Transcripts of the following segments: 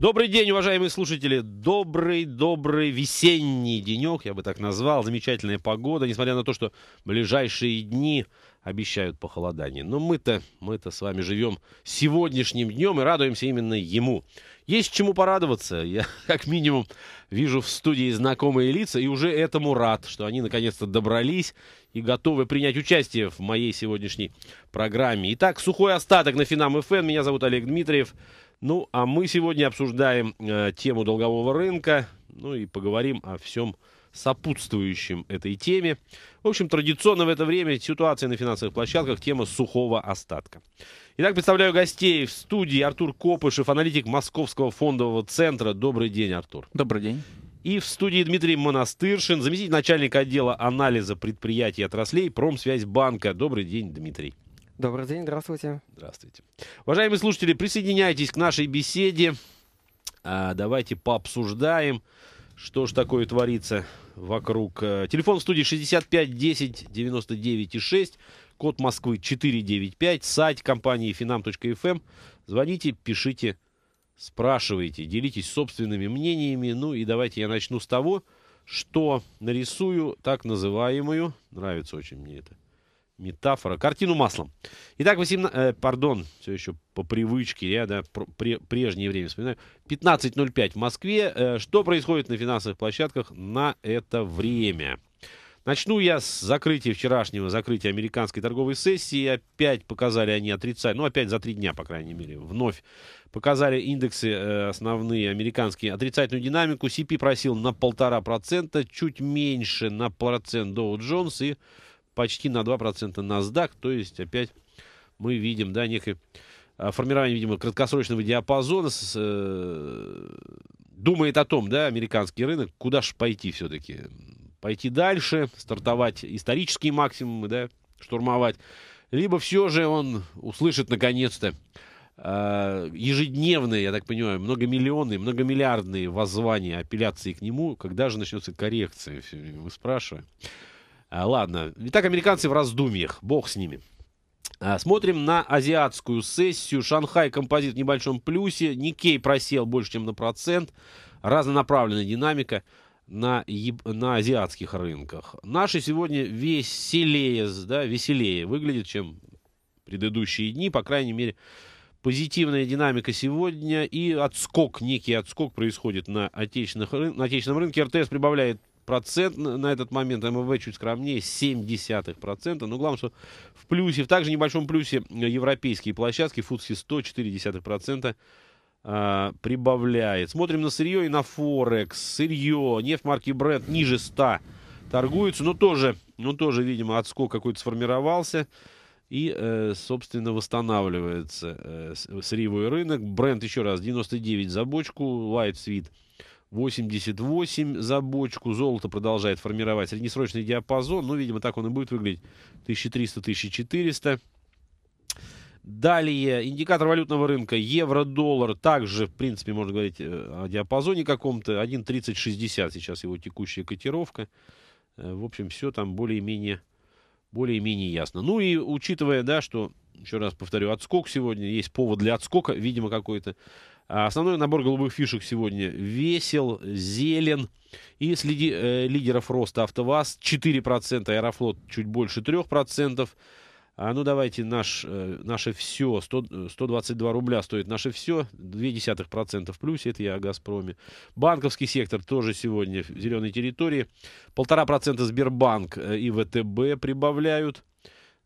Добрый день, уважаемые слушатели. Добрый, добрый весенний денек, я бы так назвал. Замечательная погода, несмотря на то, что ближайшие дни обещают похолодание. Но мы-то, мы-то с вами живем сегодняшним днем и радуемся именно ему. Есть чему порадоваться. Я, как минимум, вижу в студии знакомые лица и уже этому рад, что они наконец-то добрались и готовы принять участие в моей сегодняшней программе. Итак, сухой остаток на Финам ФН. Меня зовут Олег Дмитриев. Ну, а мы сегодня обсуждаем э, тему долгового рынка, ну и поговорим о всем сопутствующем этой теме. В общем, традиционно в это время ситуация на финансовых площадках – тема сухого остатка. Итак, представляю гостей в студии Артур Копышев, аналитик Московского фондового центра. Добрый день, Артур. Добрый день. И в студии Дмитрий Монастыршин, заместитель начальника отдела анализа предприятий и отраслей Промсвязьбанка. Добрый день, Дмитрий. Добрый день, здравствуйте. Здравствуйте. Уважаемые слушатели, присоединяйтесь к нашей беседе. А, давайте пообсуждаем, что же такое творится вокруг. Э, телефон в студии 65 10 99 6, код Москвы 495, сайт компании finam.fm. Эм. Звоните, пишите, спрашивайте, делитесь собственными мнениями. Ну и давайте я начну с того, что нарисую так называемую, нравится очень мне это, метафора. Картину маслом. Итак, 18... Э, пардон, все еще по привычке, я да, пре, прежнее время вспоминаю. 15.05 в Москве. Э, что происходит на финансовых площадках на это время? Начну я с закрытия вчерашнего, закрытия американской торговой сессии. Опять показали они отрицательные, ну опять за три дня, по крайней мере, вновь показали индексы э, основные американские отрицательную динамику. CP просил на полтора процента, чуть меньше на процент Dow Jones и почти на 2% NASDAQ. То есть опять мы видим да, некое а, формирование, видимо, краткосрочного диапазона. С, э, думает о том, да, американский рынок, куда же пойти все-таки. Пойти дальше, стартовать исторические максимумы, да, штурмовать. Либо все же он услышит наконец-то а, ежедневные, я так понимаю, многомиллионные, многомиллиардные воззвания, апелляции к нему, когда же начнется коррекция, мы спрашиваем. А, ладно. Итак, американцы в раздумьях. Бог с ними. А, смотрим на азиатскую сессию. Шанхай композит в небольшом плюсе. Никей просел больше, чем на процент. Разнонаправленная динамика на, на азиатских рынках. Наши сегодня веселее, да, веселее выглядит, чем предыдущие дни. По крайней мере, позитивная динамика сегодня и отскок, некий отскок происходит на, отечественных, на отечественном рынке. РТС прибавляет Процент на этот момент МВВ чуть скромнее, 0,7%. Но главное, что в плюсе, в также небольшом плюсе э, европейские площадки, футси 104%. А, прибавляет. Смотрим на сырье и на Форекс. Сырье, нефть марки Brent ниже 100 торгуется, но тоже, ну, тоже видимо, отскок какой-то сформировался и, э, собственно, восстанавливается э, сырьевой рынок. Бренд, еще раз, 99 за бочку, Light Sweet 88 за бочку. Золото продолжает формировать среднесрочный диапазон. Ну, видимо, так он и будет выглядеть. 1300-1400. Далее, индикатор валютного рынка, евро-доллар, также, в принципе, можно говорить э, о диапазоне каком-то, 1.3060 сейчас его текущая котировка. Э, в общем, все там более-менее более-менее ясно. Ну и учитывая, да, что, еще раз повторю, отскок сегодня, есть повод для отскока, видимо, какой-то, а основной набор голубых фишек сегодня весел, зелен. И среди э, лидеров роста АвтоВАЗ 4%, Аэрофлот чуть больше 3%. А, ну, давайте наш, э, наше все, 100, 122 рубля стоит наше все, 0,2% плюс, это я о «Газпроме». Банковский сектор тоже сегодня в зеленой территории. 1,5% Сбербанк э, и ВТБ прибавляют.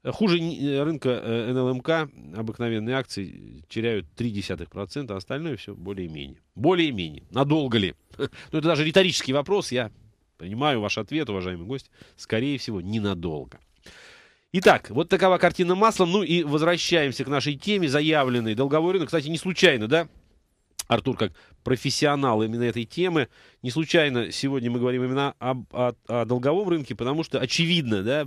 Э, хуже э, рынка э, НЛМК эм обыкновенные акции теряют 0,3%, а остальное все более-менее. Более-менее. Надолго ли? Ну, это даже риторический вопрос. Я принимаю ваш ответ, уважаемый гость. Скорее всего, ненадолго. Итак, вот такова картина масла, Ну и возвращаемся к нашей теме, заявленной долговой рынок. Кстати, не случайно, да? Артур, как профессионал именно этой темы, не случайно сегодня мы говорим именно об, о, о долговом рынке, потому что очевидно, да,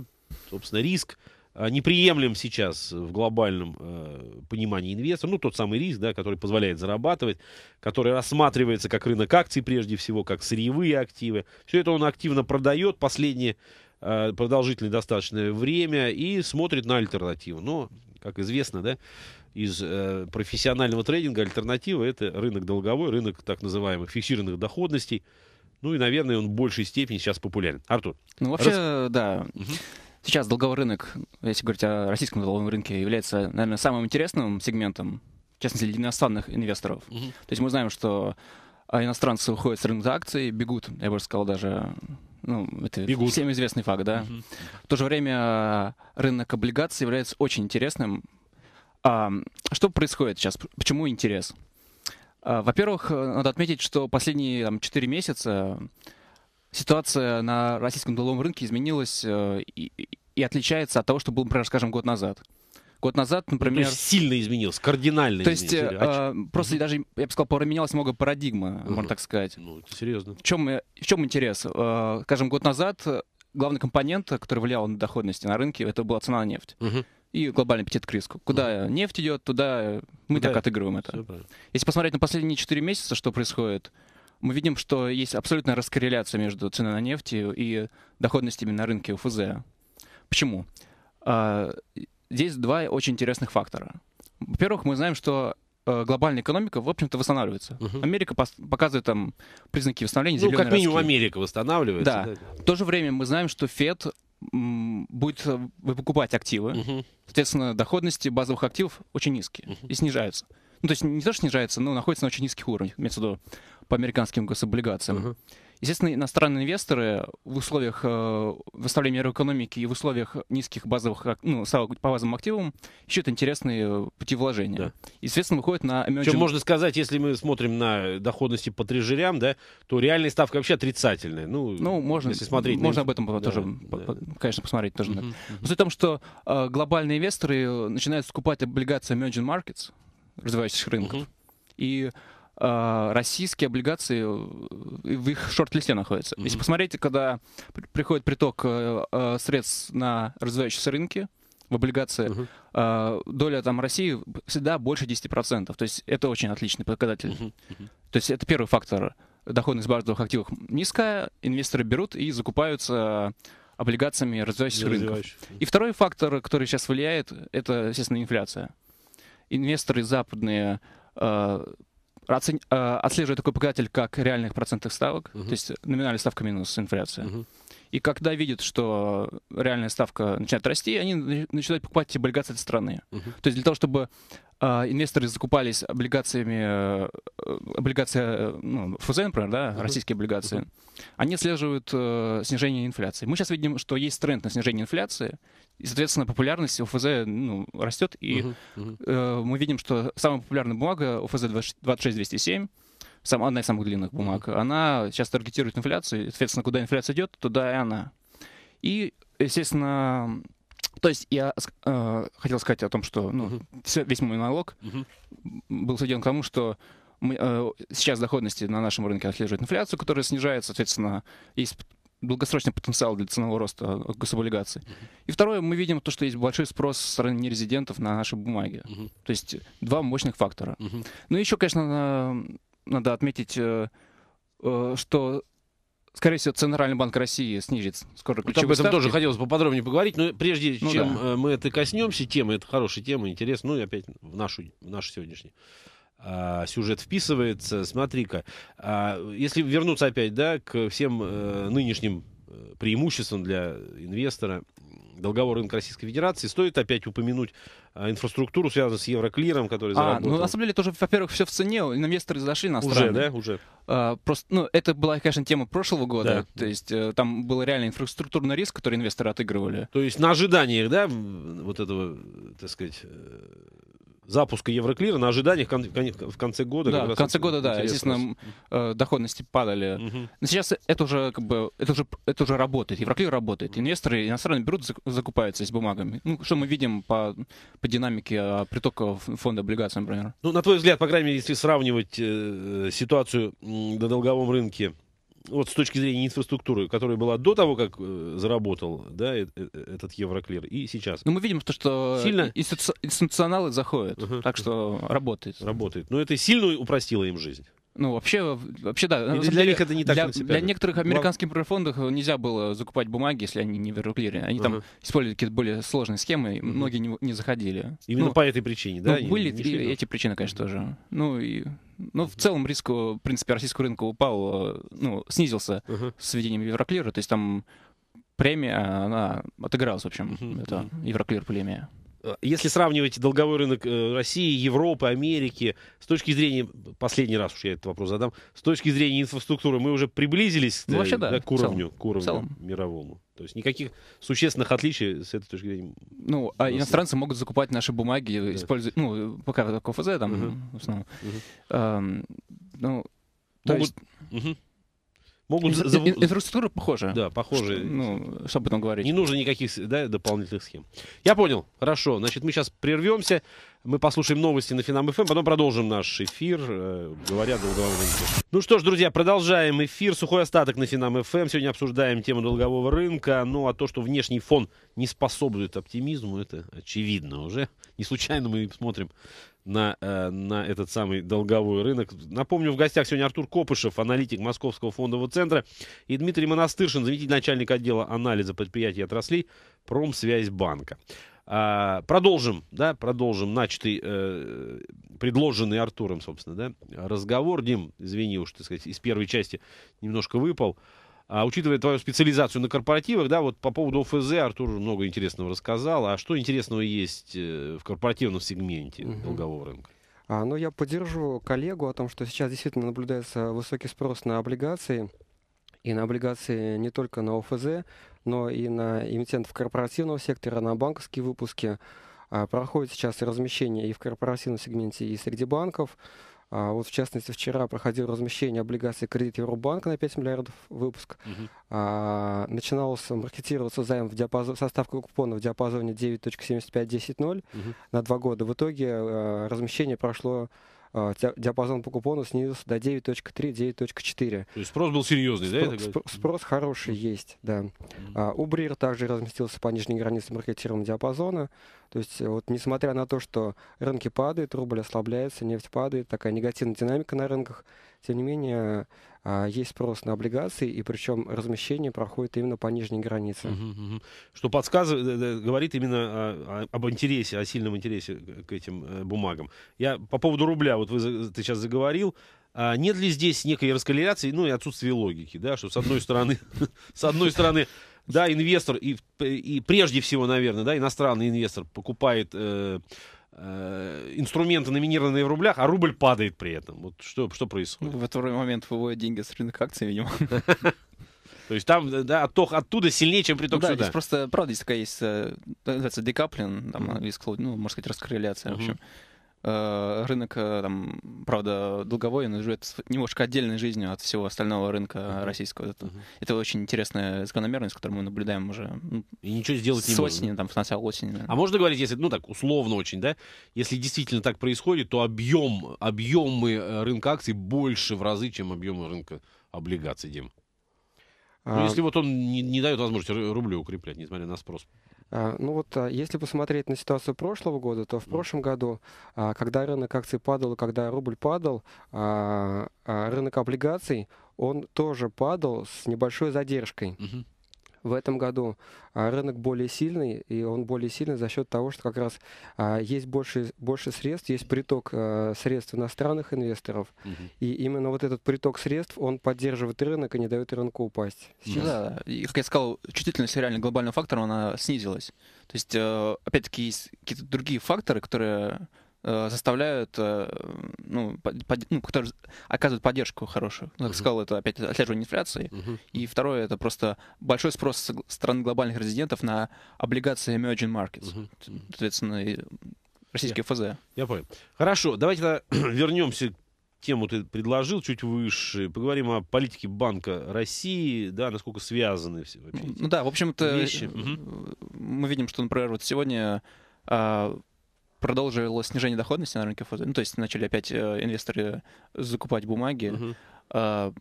собственно, риск – Э, неприемлем сейчас в глобальном э, понимании инвестора. Ну, тот самый риск, да, который позволяет зарабатывать, который рассматривается как рынок акций прежде всего, как сырьевые активы. Все это он активно продает последнее э, продолжительное достаточное время и смотрит на альтернативу. Но, как известно, да, из э, профессионального трейдинга альтернатива это рынок долговой, рынок так называемых фиксированных доходностей. Ну и, наверное, он в большей степени сейчас популярен. Артур. Ну, вообще, раз... да. Угу. Сейчас долговой рынок, если говорить о российском долговом рынке, является, наверное, самым интересным сегментом, в частности, для иностранных инвесторов. Угу. То есть мы знаем, что а, иностранцы уходят с рынка акций, бегут, я бы сказал, даже ну, это Бегут. всем известный факт, да. Угу. В то же время а, рынок облигаций является очень интересным. А, что происходит сейчас? Почему интерес? А, во-первых, э, надо отметить, что последние там, 4 месяца ситуация на российском долговом рынке изменилась э, и, и отличается от того, что было, например, скажем, год назад. Год назад, ну, например... То есть сильно изменилось, кардинально То есть э, а, просто угу. даже, я бы сказал, поменялась много парадигма, угу. можно так сказать. Ну, это серьезно. В чем, э, в чем интерес? скажем, год назад главный компонент, который влиял на доходности на рынке, это была цена на нефть. Угу и глобальный аппетит к риску. Куда mm. нефть идет, туда мы да, так отыгрываем это. Если посмотреть на последние 4 месяца, что происходит, мы видим, что есть абсолютная раскорреляция между ценой на нефть и доходностями на рынке УФЗ. Почему? А, здесь два очень интересных фактора. Во-первых, мы знаем, что э, глобальная экономика, в общем-то, восстанавливается. Угу. Америка показывает там признаки восстановления. Ну, как минимум, ростки. Америка восстанавливается. Да. да. В то же время мы знаем, что ФЕД будет покупать э, активы. Угу. Соответственно, доходности базовых активов очень низкие угу. и снижаются. Ну, то есть не то, что снижается, но находится на очень низких уровнях. Имеется в виду по американским гособлигациям. Uh-huh. Естественно, иностранные инвесторы в условиях э, выставления мироэкономики и в условиях низких базовых, ну, по базовым активам, ищут интересные э, пути вложения. Да. И, соответственно, выходят на emerging... Чем можно сказать, если мы смотрим на доходности по трежерям, да, то реальная ставка вообще отрицательная. Ну, ну можно, если смотреть можно на... об этом да, тоже, да. конечно, посмотреть тоже. Uh-huh, uh-huh. Суть в том, что э, глобальные инвесторы э, начинают скупать облигации emerging markets, развивающихся рынков, uh-huh. и Э, российские облигации э, в их шорт-листе находятся. Mm-hmm. Если посмотреть, когда приходит приток э, средств на развивающиеся рынки, в облигации, Uh-huh. доля там России всегда больше 10%. То есть это очень отличный показатель. Uh-huh. Uh-huh. То есть это первый фактор. Доходность базовых активов низкая, инвесторы берут и закупаются облигациями развивающихся рынков. И второй фактор, который сейчас влияет, это, естественно, инфляция. Инвесторы западные оцен... Э, отслеживает такой показатель, как реальных процентных ставок, угу. то есть номинальная ставка минус инфляция. Угу. И когда видят, что реальная ставка начинает расти, они начинают покупать эти облигации этой страны. Uh-huh. То есть для того, чтобы э, инвесторы закупались облигациями, э, э облигации, э, ну, ФЗ, например, да, uh-huh. российские облигации, uh-huh. они отслеживают э, снижение инфляции. Мы сейчас видим, что есть тренд на снижение инфляции, и, соответственно, популярность ОФЗ ну, растет, и uh-huh. Uh-huh. Э, мы видим, что самая популярная бумага ОФЗ 26-207, сам, одна из самых длинных бумаг, она сейчас таргетирует инфляцию, соответственно, куда инфляция идет, туда и она. И, естественно, то есть я э, хотел сказать о том, что ну, uh-huh. все, весь мой налог uh-huh. был сведен к тому, что мы, э, сейчас доходности на нашем рынке отслеживают инфляцию, которая снижается, соответственно, есть долгосрочный потенциал для ценового роста гособлигаций. Uh-huh. И второе, мы видим то, что есть большой спрос со стороны нерезидентов на наши бумаги. Uh-huh. То есть два мощных фактора. Uh-huh. Ну и еще, конечно, надо отметить, э, э, что Скорее всего, Центральный банк России снизит скоро ну, ключевые вот об этом ставки. тоже хотелось поподробнее поговорить, но прежде ну, чем да. Э, мы это коснемся, тема, это хорошая тема, интересно, ну и опять в нашу, в нашу сегодняшнюю а, сюжет вписывается. Смотри-ка, а, если вернуться опять да, к всем нынешним преимуществам для инвестора долгового рынка Российской Федерации. Стоит опять упомянуть а, инфраструктуру, связанную с Евроклиром, который а, ну на самом деле тоже, во-первых, все в цене, инвесторы зашли на страны. Уже, да, уже. А, просто, ну, это была, конечно, тема прошлого года, да. то есть э, там был реально инфраструктурный риск, который инвесторы отыгрывали. То есть на ожиданиях, да, вот этого, э, так сказать, э, запуска Евроклира на ожиданиях кон- кон- в конце года. Да, в конце года, да, естественно, э, доходности падали. Угу. Но сейчас это уже как бы это уже это уже работает. Евроклир работает. Инвесторы иностранные берут, закупаются с бумагами. Ну, что мы видим по, по динамике а, притока фонда облигаций, например. Ну, на твой взгляд, по крайней мере, если сравнивать э, ситуацию на долговом рынке вот с точки зрения инфраструктуры, которая была до того, как э, заработал да, э, э, этот Евроклир, и сейчас. Ну, мы видим, то, что сильно... институционалы заходят, uh -huh. так что работает. Работает. Но это сильно упростило им жизнь. Ну, вообще, вообще да. И для них это не так Для, для некоторых американских профондов нельзя было закупать бумаги, если они не в Эвроклире. Они uh-huh. там использовали какие-то более сложные схемы, и многие не, не заходили. Именно ну, по этой причине, да? Ну, были и, эти причины, конечно, тоже. Ну, и ну, в целом риск, э, в принципе, российского рынка упал, э, ну, снизился uh-huh. с введением Евроклира, то есть там премия, она отыгралась, в общем, uh-huh. это Евроклир премия. Э, если сравнивать долговой рынок э, России, Европы, Америки, с точки зрения, последний раз уж я этот вопрос задам, с точки зрения инфраструктуры мы уже приблизились ну, э, вообще, да, да, к уровню, к уровню мировому. То есть никаких существенных отличий с этой точки зрения. Ну, а иностранцы могут закупать наши бумаги, да. использовать, ну, пока только ФЗ, там, угу. в основном. Угу. Эм, ну, то могут... есть... Угу могут... Инф- зав... Инфраструктура похожа. Да, похожая. Что, ну, что об этом говорить? Не нужно никаких да, дополнительных схем. Я понял. Хорошо. Значит, мы сейчас прервемся. Мы послушаем новости на Финам ФМ, эм, потом продолжим наш эфир. Э, говорят долгового рынка. Ну что ж, друзья, продолжаем эфир. Сухой остаток на Финам ФМ. Эм. Сегодня обсуждаем тему долгового рынка. Ну а то, что внешний фон не способствует оптимизму, это очевидно уже. Не случайно мы смотрим на, э, на этот самый долговой рынок. Напомню, в гостях сегодня Артур Копышев, аналитик Московского фондового центра, и Дмитрий Монастыршин, заместитель начальника отдела анализа предприятий и отраслей Промсвязьбанка. А, продолжим, да, продолжим начатый, э, предложенный Артуром, собственно, да, разговор. Дим, извини уж, так сказать, из первой части немножко выпал. А учитывая твою специализацию на корпоративах, да, вот по поводу ОФЗ Артур много интересного рассказал. А что интересного есть э, в корпоративном сегменте угу. долгового рынка? А, ну, я поддержу коллегу о том, что сейчас действительно наблюдается высокий спрос на облигации. И на облигации не только на ОФЗ, но и на эмитентов корпоративного сектора, на банковские выпуски. А, проходит сейчас и размещение и в корпоративном сегменте, и среди банков. А, вот, в частности, вчера проходило размещение облигаций кредит Евробанка на 5 миллиардов выпуск. Угу. А, начинался маркетироваться займ в диапазон, со ставкой купона в диапазоне 9.7510.0 угу. на два года. В итоге а, размещение прошло а, диапазон по купону снизился до 9.3-9.4. То есть спрос был серьезный, Спро- да? Сп- спрос хороший mm есть, да. mm А, Убрир также разместился по нижней границе маркетируемого диапазона. То есть э, вот несмотря на то, что рынки падают, рубль ослабляется, нефть падает, такая негативная динамика на рынках, тем не менее а, есть спрос на облигации, и причем размещение проходит именно по нижней границе. Угу, угу. Что подсказывает, э, э, говорит именно о, об интересе, о сильном интересе к этим бумагам. Я по поводу рубля, вот вы, ты сейчас заговорил, а нет ли здесь некой раскалерации, ну и отсутствия логики, да, что с одной стороны, с одной стороны, да, инвестор, и, и прежде всего, наверное, да, иностранный инвестор покупает э, э, инструменты, номинированные в рублях, а рубль падает при этом. Вот что, что происходит? Ну, в этот момент выводят деньги с рынка акций, видимо. То есть там да, отток оттуда сильнее, чем приток да, сюда. Здесь просто, правда, есть такая есть, э, называется декаплин, там, mm-hmm. ну, можно сказать, раскорреляция, mm-hmm. в общем. Э, рынок, э, там, правда, долговой, он живет немножко отдельной жизнью от всего остального рынка российского. Это, угу. это очень интересная закономерность, которую мы наблюдаем уже. Ну, и ничего сделать с не осени, можно. там, с начала осени. Наверное. А можно говорить, если, ну так, условно очень, да, если действительно так происходит, то объем, объемы э, рынка акций больше в разы, чем объемы рынка облигаций, Дим. Ну, а, если вот он не, не дает возможности рублю укреплять, несмотря на спрос а, ну вот, а, если посмотреть на ситуацию прошлого года, то в прошлом году, а, когда рынок акций падал, когда рубль падал, рынок облигаций, он тоже падал с небольшой задержкой. Угу в этом году а, рынок более сильный, и он более сильный за счет того, что как раз а, есть больше, больше средств, есть приток а, средств иностранных инвесторов, угу. и именно вот этот приток средств, он поддерживает рынок и не дает рынку упасть. Сейчас. Да, и, как я сказал, чувствительность реально глобального фактора, она снизилась. То есть, э, опять-таки, есть какие-то другие факторы, которые заставляют э, э, ну, под, ну, которые оказывают поддержку хорошую. Как ну, uh-huh. сказал, это опять отслеживание инфляции. Uh-huh. И второе, это просто большой спрос со стороны глобальных резидентов на облигации emerging markets. Uh-huh. Соответственно, и российские ФЗ. Я понял. Хорошо, давайте вернемся к тему ты предложил чуть выше. Поговорим о политике Банка России, да, насколько связаны все вообще Ну да, в общем-то, вещи. Э, мы видим, что, например, вот сегодня а, продолжило снижение доходности на рынке ФЗ. Ну, то есть начали опять э, инвесторы закупать бумаги. Угу. Э,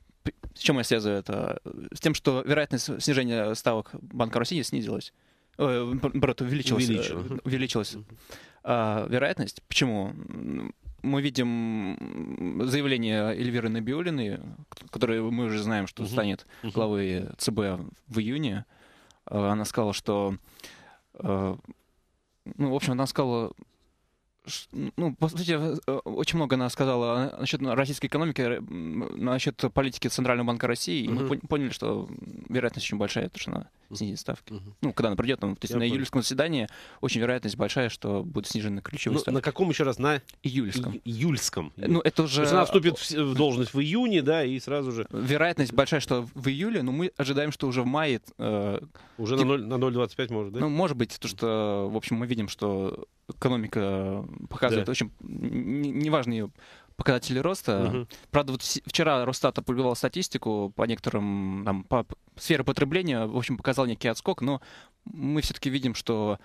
с чем я связываю это? С тем, что вероятность снижения ставок Банка России снизилась. Э, брат, увеличилась. Э, Увеличила. увеличилась. Угу. вероятность? Почему? мы видим заявление Эльвиры Набиулиной, которое мы уже знаем, что станет главой ЦБ в июне. Э, она сказала, что... Э, ну, в общем, она сказала, ну, по сути, э, очень много она сказала насчет российской экономики, насчет политики Центрального банка России. Uh-huh. И мы поняли, что вероятность очень большая, потому что она снизит ставки. Uh-huh. Ну, когда она придет, там, то есть Я на понял. июльском заседании очень вероятность большая, что будет снижены ключевые ну, ставки. На каком еще раз? На июльском. И- июльском. Ну, это уже... То есть она вступит в должность в июне, да, и сразу же... Вероятность большая, что в июле, но мы ожидаем, что уже в мае... Э... Уже Тип... на 0,25 может, да? Ну, может быть, то что, в общем, мы видим, что экономика э, показывает, да. очень неважно ее показатели роста. Угу. Правда, вот вчера Росстат опубликовал статистику по некоторым, там, по сфере потребления, в общем, показал некий отскок, но мы все-таки видим, что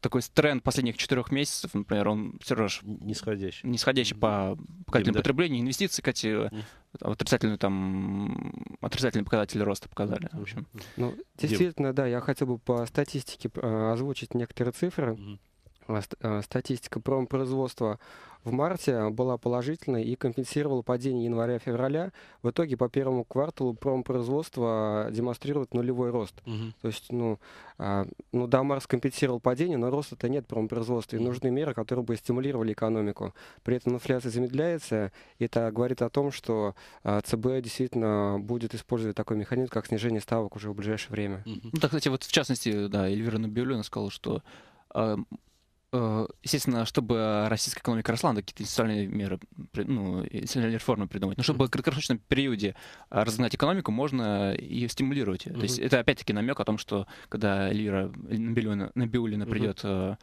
такой тренд последних четырех месяцев, например, он все равно нисходящий, нисходящий по показателям да. потребления, инвестиции, кстати, mm. А отрицательную там отрицательные показатели роста показали. В общем. Ну, действительно, Дим. да, я хотел бы по статистике э, озвучить некоторые цифры. Mm. Э, э, статистика промпроизводства в марте была положительной и компенсировала падение января-февраля. В итоге по первому кварталу промпроизводство демонстрирует нулевой рост. Угу. То есть, ну, а, ну, Дамарс компенсировал падение, но роста-то нет промпроизводства. И нужны меры, которые бы стимулировали экономику. При этом инфляция замедляется. И это говорит о том, что а, ЦБ действительно будет использовать такой механизм, как снижение ставок уже в ближайшее время. Угу. Ну, так, кстати, вот в частности, да, Эльвира Набиулина сказала, что а, Э, естественно, чтобы российская экономика росла, надо какие-то институциональные меры, ну, институциональные реформы придумать. Но чтобы в краткосрочном периоде э, разогнать экономику, можно и стимулировать. Угу. То есть это опять-таки намек о том, что когда Лира Набиулина, Набиулина придет угу.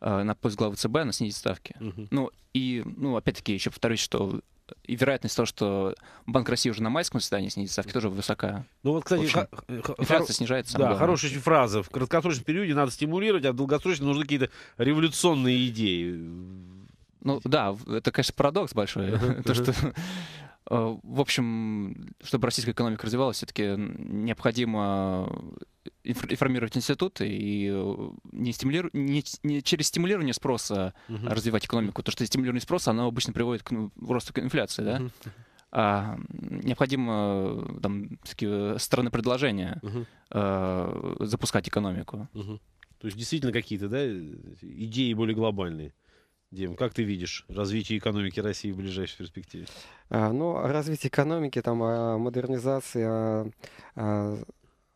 Э, на пост главы ЦБ, она снизит ставки. Угу. Ну и, ну, опять-таки, еще повторюсь, что и вероятность того, что Банк России уже на майском заседании снизит ставки, тоже высока. Ну вот, кстати, общем, инфляция снижается. Да, главное. хорошая очень фраза. В краткосрочном периоде надо стимулировать, а в долгосрочном нужны какие-то революционные идеи. Ну да, это, конечно, парадокс большой. То, что Э, в общем, чтобы российская экономика развивалась, все-таки необходимо информировать институты и э, не, стимулиру... не, не через стимулирование спроса uh-huh. развивать экономику. То, что стимулирование спроса, оно обычно приводит к ну, росту инфляции, да? Uh-huh. А, необходимо э, там стороны предложения uh-huh. а, запускать экономику. Uh-huh. То есть действительно какие-то да, идеи более глобальные. Дим, как ты видишь развитие экономики России в ближайшей перспективе? А, ну, развитие экономики, там, а, модернизация, а, а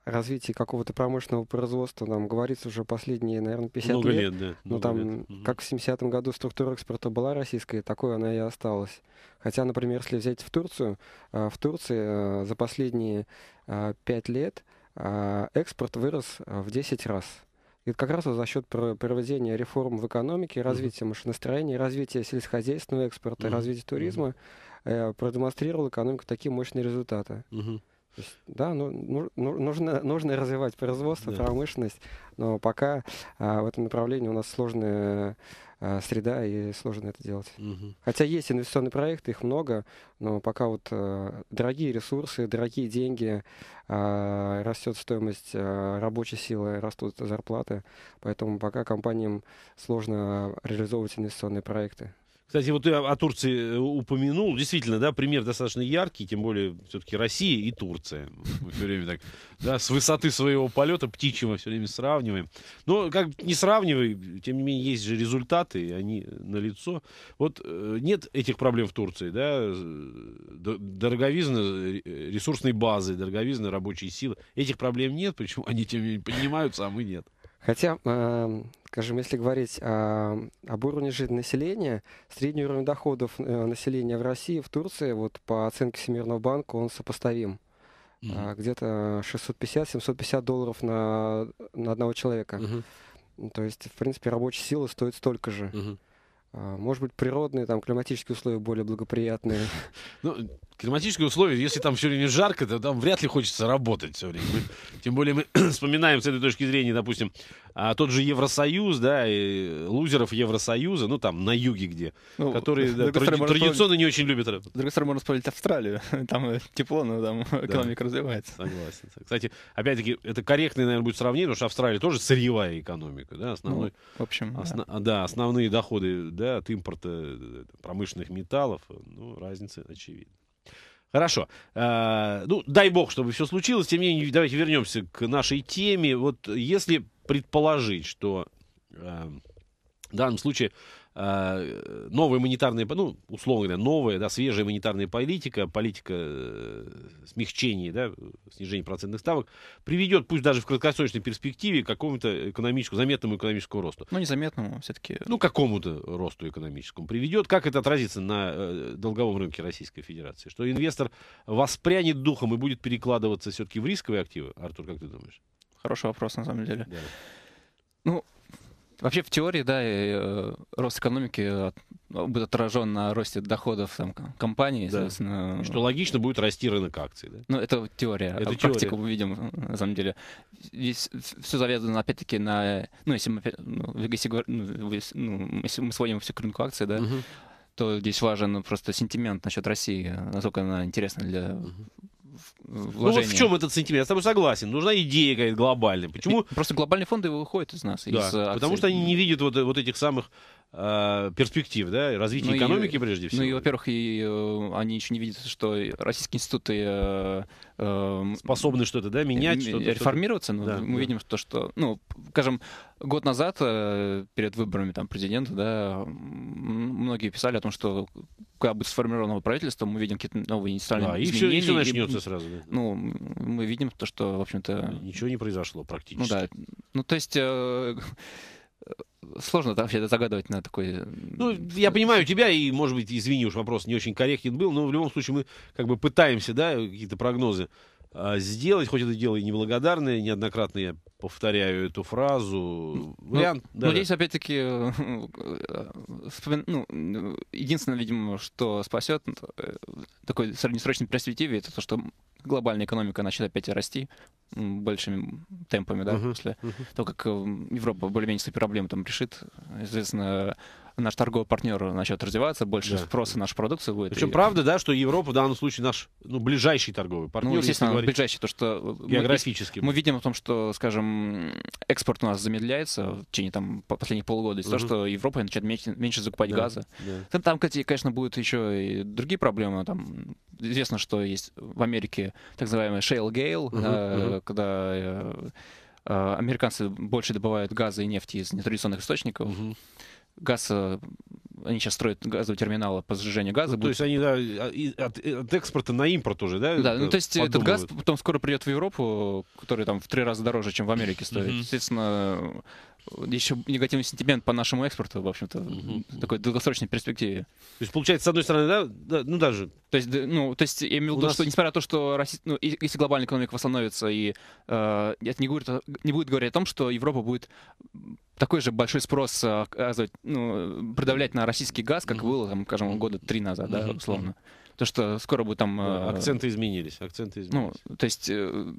развитии какого-то промышленного производства там говорится уже последние, наверное, 50 много лет. лет да, ну, но там, лет. как в 70-м году структура экспорта была российская, такой она и осталась. Хотя, например, если взять в Турцию, а, в Турции за последние 5 лет экспорт вырос в 10 раз. И как раз за счет проведения реформ в экономике, развития mm-hmm. машиностроения, развития сельскохозяйственного экспорта, mm-hmm. развития туризма э, продемонстрировала экономика такие мощные результаты. Mm-hmm есть, да, ну, ну, нужно, нужно развивать производство, да. промышленность, но пока а, в этом направлении у нас сложная а, среда и сложно это делать. Угу. Хотя есть инвестиционные проекты, их много, но пока вот а, дорогие ресурсы, дорогие деньги, а, растет стоимость а, рабочей силы, растут зарплаты, поэтому пока компаниям сложно а, реализовывать инвестиционные проекты. Кстати, вот я о Турции э, упомянул. Действительно, да, пример достаточно яркий, тем более все-таки Россия и Турция. Мы все время так, да, с высоты своего полета птичьего все время сравниваем. Но как не сравнивай, тем не менее, есть же результаты, и они налицо. Вот э, нет этих проблем в Турции, да, дороговизна э, ресурсной базы, дороговизна рабочей силы. Этих проблем нет, почему они, тем не менее, поднимаются, а мы нет. Хотя эм, Скажем, если говорить о, об уровне жизни населения, средний уровень доходов э, населения в России, в Турции, вот по оценке Всемирного банка, он сопоставим. Mm-hmm. Где-то 650-750 долларов на, на одного человека. Mm-hmm. То есть, в принципе, рабочая сила стоит столько же. Mm-hmm. А, может быть, природные, там, климатические условия более благоприятные. Ну, климатические условия, если там все время жарко, то там вряд ли хочется работать все время. Мы, тем более мы вспоминаем с этой точки зрения, допустим, а, тот же Евросоюз, да, и лузеров Евросоюза, ну, там, на юге где, ну, которые да, тради- традиционно не очень любят работать. С другой стороны, можно вспомнить Австралию. Там э, тепло, но там да. экономика развивается. Согласен. Кстати, опять-таки, это корректное, наверное, будет сравнение, потому что Австралия тоже сырьевая экономика, да, основной... Ну, в общем, осна- да. да. основные доходы, да, да, от импорта э, промышленных металлов, э, ну, разница очевидна. Хорошо. А, ну, дай бог, чтобы все случилось. Тем не менее, давайте вернемся к нашей теме. Вот если предположить, что э, в данном случае Э, новая монетарная, ну, условно говоря, новая, да, свежая монетарная политика, политика э, смягчения, да, снижения процентных ставок, приведет, пусть даже в краткосрочной перспективе, к какому-то экономическому, заметному экономическому росту. Ну, незаметному все-таки. Ну, какому-то росту экономическому приведет. Как это отразится на э, долговом рынке Российской Федерации? Что инвестор воспрянет духом и будет перекладываться все-таки в рисковые активы? Артур, как ты думаешь? Хороший вопрос, на самом деле. Да. Ну, Вообще в теории, да, и, э, рост экономики ну, будет отражен на росте доходов там, компании, да. соответственно. Что логично, будет расти рынок акций, да? Ну, это теория. Это а теория. практику мы видим, на самом деле. Здесь все завязано, опять-таки, на... Ну, если мы, ну, ну если, ну, если мы сводим все к рынку акций, да, угу то здесь важен ну, просто сентимент насчет России, насколько она интересна для вложения. Ну вот в чем этот сентимент? Я с тобой согласен. Нужна идея какая-то глобальная. Почему? Просто глобальные фонды выходят из нас. Да, из э, потому акций. что они не видят вот, э, вот этих самых Э, перспектив, да, развития ну экономики и, прежде всего. Ну и, во-первых, и, э, они еще не видят, что российские институты э, эм, способны что-то, да, менять, что реформироваться. Что-то. Но да, мы да. видим то, что, ну, скажем, год назад э, перед выборами там президента, да, многие писали о том, что когда будет сформировано правительство, мы видим какие-то новые инициальные да, изменения. И все, и все начнется и, сразу. Да. Ну, мы видим то, что, в общем-то... Ничего не произошло практически. Ну да. Ну, то есть... Э, сложно там вообще загадывать на такой... Э, ну, я понимаю тебя, и, может быть, извини уж, вопрос не очень корректен был, но в любом случае мы как бы пытаемся, да, какие-то прогнозы а, сделать, хоть это дело и неблагодарное, неоднократно я повторяю эту фразу. Ну, Вариант, да. ну здесь опять-таки э, э, ну, единственное, видимо, что спасет такой среднесрочной перспективе, это то, что глобальная экономика начнет опять расти, большими темпами, да, uh-huh. после uh-huh. того, как э, Европа более-менее свои проблемы там решит. известно, наш торговый партнер начнет развиваться, больше да. спроса на нашу продукцию будет. Причем и... правда, да, что Европа в данном случае наш ну, ближайший торговый партнер. Ну, естественно, говорить... ближайший, то что... Географически. Мы, мы видим о том, что, скажем, экспорт у нас замедляется в течение там последних полгода из-за угу. того, что Европа начинает меньше, меньше закупать да. газа. Да. Там, там, конечно, будут еще и другие проблемы, там известно, что есть в Америке так называемый shale gale, uh-huh, uh-huh. когда э, э, американцы больше добывают газа и нефти из нетрадиционных источников. Uh-huh. Газ э, они сейчас строят газовые терминалы по сжижению газа. Ну, будут... То есть они да, а, от, от экспорта на импорт уже, да? Да, ну то есть подумывают. этот газ потом скоро придет в Европу, который там в три раза дороже, чем в Америке стоит. Mm-hmm. Естественно, еще негативный сентимент по нашему экспорту, в общем-то, угу. такой долгосрочной перспективе. То есть, получается, с одной стороны, да, да ну даже. То есть, ну, то есть, я имею в виду, нас... что несмотря на то, что Россия, ну, если глобальная экономика восстановится, и э, это не, говорит, не будет говорить о том, что Европа будет такой же большой спрос э, оказывать, ну, продавлять на российский газ, как угу. было, там, скажем, года три назад, угу. условно. Угу то что скоро бы там... Э, акценты изменились, акценты ну, изменились. Ну, то есть, э,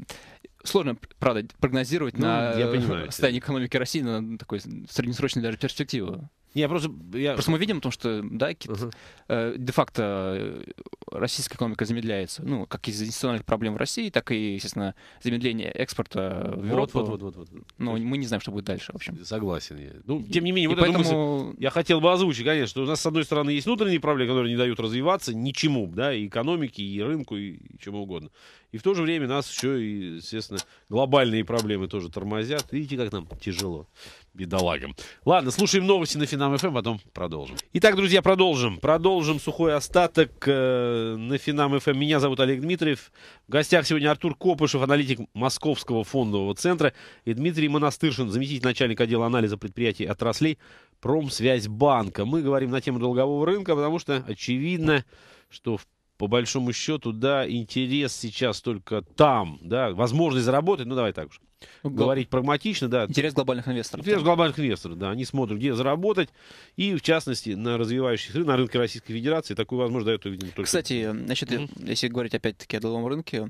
сложно, правда, прогнозировать ну, на я понимаю, состояние экономики России на такой среднесрочной даже перспективу. Не, Я просто, я... просто мы видим, том, что да, кит, uh-huh. э, де-факто э, российская экономика замедляется. Ну, как из-за институциональных проблем в России, так и, естественно, замедление экспорта в Европу. Вот, вот, вот, вот, вот. Но есть... мы не знаем, что будет дальше, в общем. Согласен я. Ну, тем не менее, вот поэтому... мысль, я хотел бы озвучить, конечно, что у нас, с одной стороны, есть внутренние проблемы, которые не дают развиваться ничему, да, и экономике, и рынку, и чему угодно. И в то же время нас еще, и, естественно, глобальные проблемы тоже тормозят. Видите, как нам тяжело. Бедолагам. Ладно, слушаем новости на Финам ФМ, эм, а потом продолжим. Итак, друзья, продолжим. Продолжим сухой остаток э, на Финам ФМ. Эм. Меня зовут Олег Дмитриев. В гостях сегодня Артур Копышев, аналитик Московского фондового центра, и Дмитрий Монастыршин, заместитель начальника отдела анализа предприятий и отраслей Промсвязьбанка. Мы говорим на тему долгового рынка, потому что очевидно, что в по большому счету, да, интерес сейчас только там, да, возможность заработать, ну давай так уж. Ну, гл... Говорить прагматично, да. Интерес глобальных инвесторов. Интерес глобальных инвесторов, да. Они смотрят, где заработать. И, в частности, на развивающихся рынках, на рынке Российской Федерации такую возможность дает, видимо, только... Кстати, значит, mm-hmm. если говорить опять-таки о долговом рынке,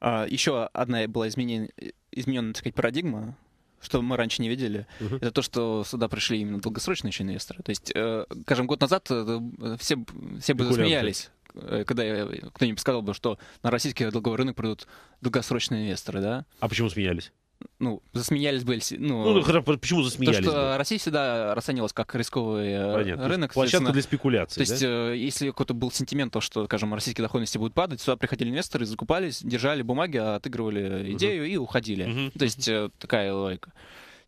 а, еще одна была изменена, изменена, так сказать, парадигма что мы раньше не видели, uh-huh. это то, что сюда пришли именно долгосрочные еще инвесторы. То есть, э, скажем, год назад э, э все, все бы засмеялись. Э, когда я, э, кто-нибудь сказал бы, что на российский долговой рынок придут долгосрочные инвесторы, да? А почему смеялись? ну, засмеялись бы. Ну, ну почему засмеялись то, что бы? Россия всегда расценивалась как рисковый э, Понятно. рынок. Площадка для спекуляций. То есть, э, если какой-то был сентимент, то, что, скажем, российские доходности будут падать, сюда приходили инвесторы, закупались, держали бумаги, отыгрывали идею угу. и уходили. Угу. То есть, такая логика.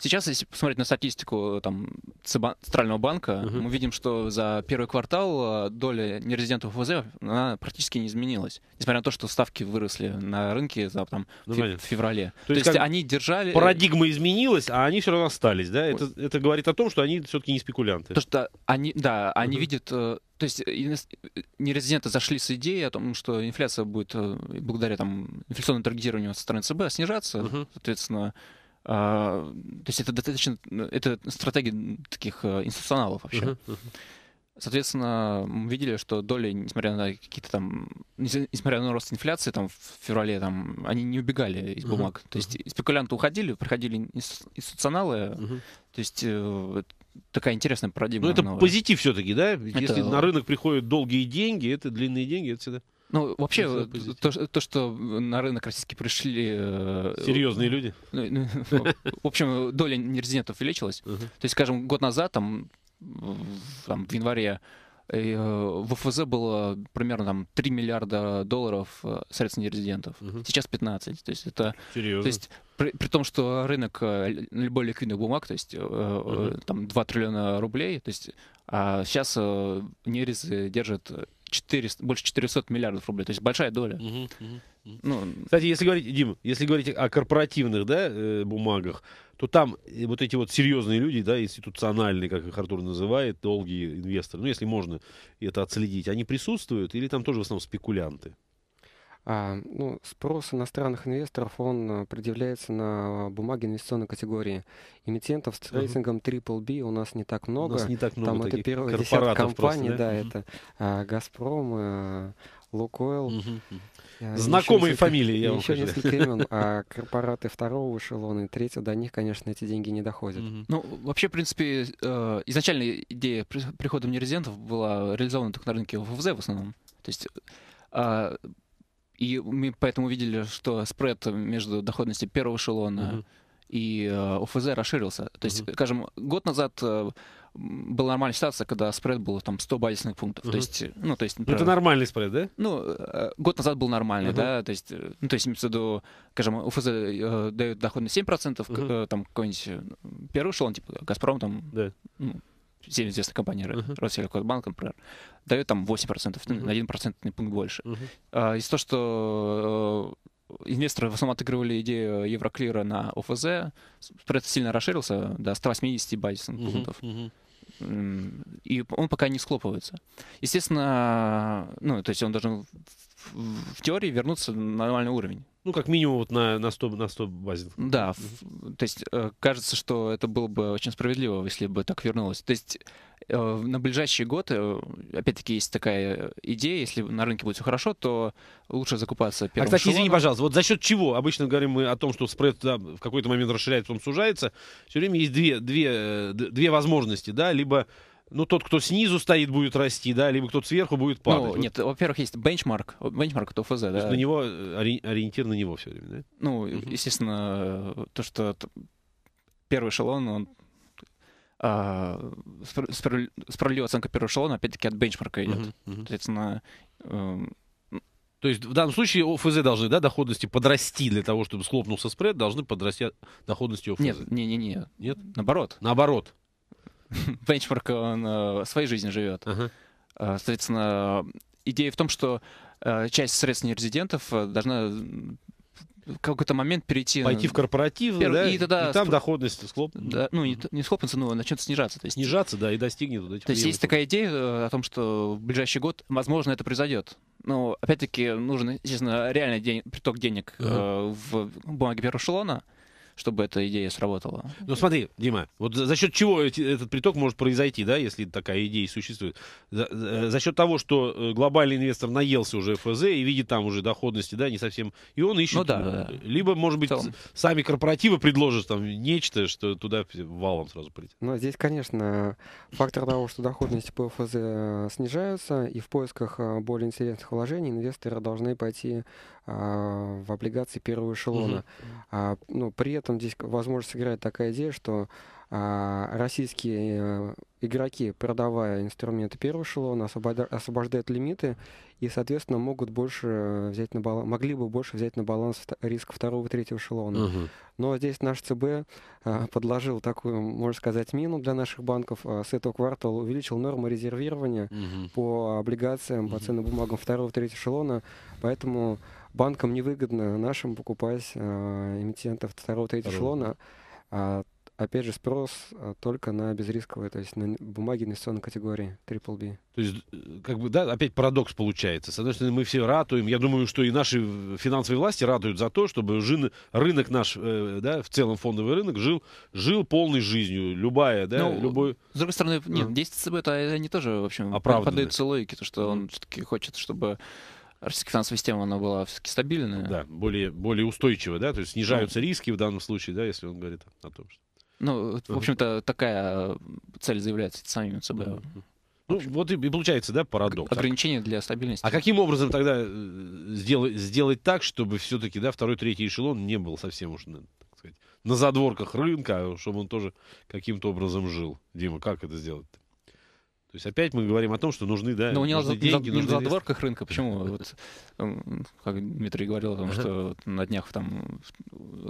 Сейчас, если посмотреть на статистику э, там, Центрального банка, угу. мы видим, что за первый квартал э, доля нерезидентов ФВЗ она практически не изменилась. Несмотря на то, что ставки выросли на рынке за, там, ну, фе- в феврале. То, то есть, есть они держали... Э, парадигма изменилась, а они все равно остались. Да? Это, это говорит о том, что они все-таки не спекулянты. То, что они, да, они угу. видят... То есть нерезиденты зашли с идеей о том, что инфляция будет благодаря там, инфляционному таргетированию со стороны ЦБ снижаться, угу. соответственно, а, то есть это достаточно... Это стратегия таких э, институционалов вообще. Соответственно, мы видели, что доли, несмотря на какие-то там, несмотря на рост инфляции там в феврале, там они не убегали из бумаг. Uh-huh. То есть спекулянты уходили, проходили институционалы. Uh-huh. То есть э, такая интересная парадигма. Ну это новая. позитив все-таки, да? это... Если на рынок приходят долгие деньги, это длинные деньги, это всегда. Ну, вообще, то, то, что на рынок российский пришли... Э, э, Серьезные люди? Ну, ну, в общем, доля нерезидентов увеличилась. То есть, скажем, год назад, там, там в январе, э, в ФЗ было примерно там 3 миллиарда долларов средств нерезидентов. Угу. Сейчас 15. То есть это... Серьезно? То есть при, при том, что рынок любой ликвидных бумаг, то есть угу. там 2 триллиона рублей, то есть а сейчас нерезы держат 400, больше 400 миллиардов рублей. То есть большая доля. Угу, угу. Ну, Кстати, если говорить, Дим, если говорить о корпоративных да, э, бумагах, то там э, вот эти вот серьезные люди, да, институциональные, как их Артур называет, долгие инвесторы, ну, если можно это отследить, они присутствуют или там тоже в основном спекулянты? А, ну, спрос иностранных инвесторов, он э, предъявляется на э, бумаге инвестиционной категории. Эмитентов с рейтингом BBB у нас не так много. У нас не так много Там это первая десятка компаний, да? да, это а, «Газпром», э, «Лукойл». А, Знакомые фамилии, я Еще несколько имен, а корпораты второго эшелона и третьего, до них, конечно, эти деньги не доходят. Ну, вообще, в принципе, изначально идея прихода нерезидентов была реализована только на рынке ФФЗ в основном. То есть и мы поэтому увидели, что спред между доходностью первого эшелона угу. и э, ОФЗ расширился. То есть, угу. скажем, год назад э, была нормальная ситуация, когда спред был там 100 базисных пунктов. Угу. То есть, э, ну, то есть, например, Это нормальный спред, да? Ну, э, год назад был нормальный, угу. да. То есть, э, ну, то есть, до скажем, ОФЗ э, дает доходность 7%, угу. к, э, там какой-нибудь э, первый эшелон, типа Газпром там... Да. Ну, всем известная компания uh-huh. Россельхозбанк, например, дает там 8%, uh-huh. на процентный пункт больше. Uh-huh. А, из-за того, что э, инвесторы в основном отыгрывали идею Евроклира на ОФЗ, спред сильно расширился до 180 базисных uh-huh. пунктов. Uh-huh и он пока не схлопывается. Естественно, ну, то есть он должен в теории вернуться на нормальный уровень. Ну, как минимум, вот на, на, 100, на 100 базин. Да, mm то есть э, кажется, что это было бы очень справедливо, если бы так вернулось. То есть э, на ближайший год, э, опять-таки, есть такая идея, если на рынке будет все хорошо, то лучше закупаться а, первым А, кстати, шелоном. извини, пожалуйста, вот за счет чего? Обычно говорим мы о том, что спред да, в какой-то момент расширяется, потом сужается. Все время есть две, две, две возможности, да, либо ну, тот, кто снизу стоит, будет расти, да, либо кто сверху будет ну, падать. Ну, вот. нет, во-первых, есть бенчмарк, бенчмарк от ОФЗ, да. То есть на него, ори- ориентир на него все время, да? Ну, mm естественно, э, то, что первый эшелон, он а, справедливая оценка первого эшелона, опять-таки, от бенчмарка идет. Uh-huh, Соответственно, эм, то есть в данном случае ОФЗ должны, да, доходности подрасти для того, чтобы схлопнулся спред, должны подрасти доходности ОФЗ. Нет, не, не, не. Нет? Наоборот. Наоборот. бенчмарка, он э, своей жизнью живет. uh э, Соответственно, идея в том, что э, часть средств нерезидентов должна какой-то момент перейти... Пойти в корпоратив, пер... да? И, тогда... и там доходность схлопнется. Да, ну, не, не схлопнется, но начнет снижаться. То есть... Снижаться, да, и достигнет. Вот этих то есть есть такая идея о том, что в ближайший год, возможно, это произойдет. Но, опять-таки, нужен, естественно, реальный день, приток денег uh э, в бумаге первого эшелона чтобы эта идея сработала. Ну смотри, Дима, вот за счет чего эти, этот приток может произойти, да, если такая идея существует? За, э, за счет того, что э, глобальный инвестор наелся уже ФЗ и видит там уже доходности, да, не совсем, и он ищет. Ну, да, да, Либо, может быть, сами корпоративы предложат там нечто, что туда валом сразу придет. Ну здесь, конечно, фактор того, что доходности по ФЗ э, снижаются, и в поисках более интересных вложений инвесторы должны пойти а, в облигации первого эшелона. Угу. Ну, при этом здесь возможно сыграет такая идея, что а, российские э, игроки, продавая инструменты первого эшелона, освобождают лимиты и, соответственно, могут больше взять на баланс, могли бы больше взять на баланс риска второго и третьего эшелона. Угу. Но здесь наш ЦБ подложил такую, можно сказать, мину для наших банков. С этого квартала увеличил норму резервирования угу. по облигациям, угу. по ценным бумагам второго и третьего эшелона. Поэтому банкам невыгодно нашим покупать э, эмитентов второго, третьего эшелона. А, опять же, спрос а, только на безрисковые, то есть на бумаги инвестиционной категории Triple B. То есть, э, как бы, да, опять парадокс получается. С одной стороны, мы все ратуем. Я думаю, что и наши финансовые власти радуют за то, чтобы рынок наш, э, да, в целом фондовый рынок жил, жил полной жизнью. Любая, да, ну, любой... С другой стороны, нет, действия ЦБ, это они тоже, в общем, поддаются логике, то, что он все-таки хочет, чтобы российская финансовая система, она была все-таки стабильная. Да, более, более устойчивая, да, то есть снижаются ну, риски в данном случае, да, если он говорит о том, что... Ну, в общем-то, такая э, цель заявляется самим ЦБ. Да. Ну, вот и, получается, да, парадокс. Ограничение для стабильности. А каким образом тогда э, сделать, сделать так, чтобы все-таки, да, второй, третий эшелон не был совсем уж, так сказать, на задворках рынка, а чтобы он тоже каким-то образом жил? Дима, как это сделать-то? То есть опять мы говорим о том, что нужны, да, Но ну, не нужны на, деньги, не нужны... задворках рынка. Почему? Вот, как Дмитрий говорил о том, что на днях там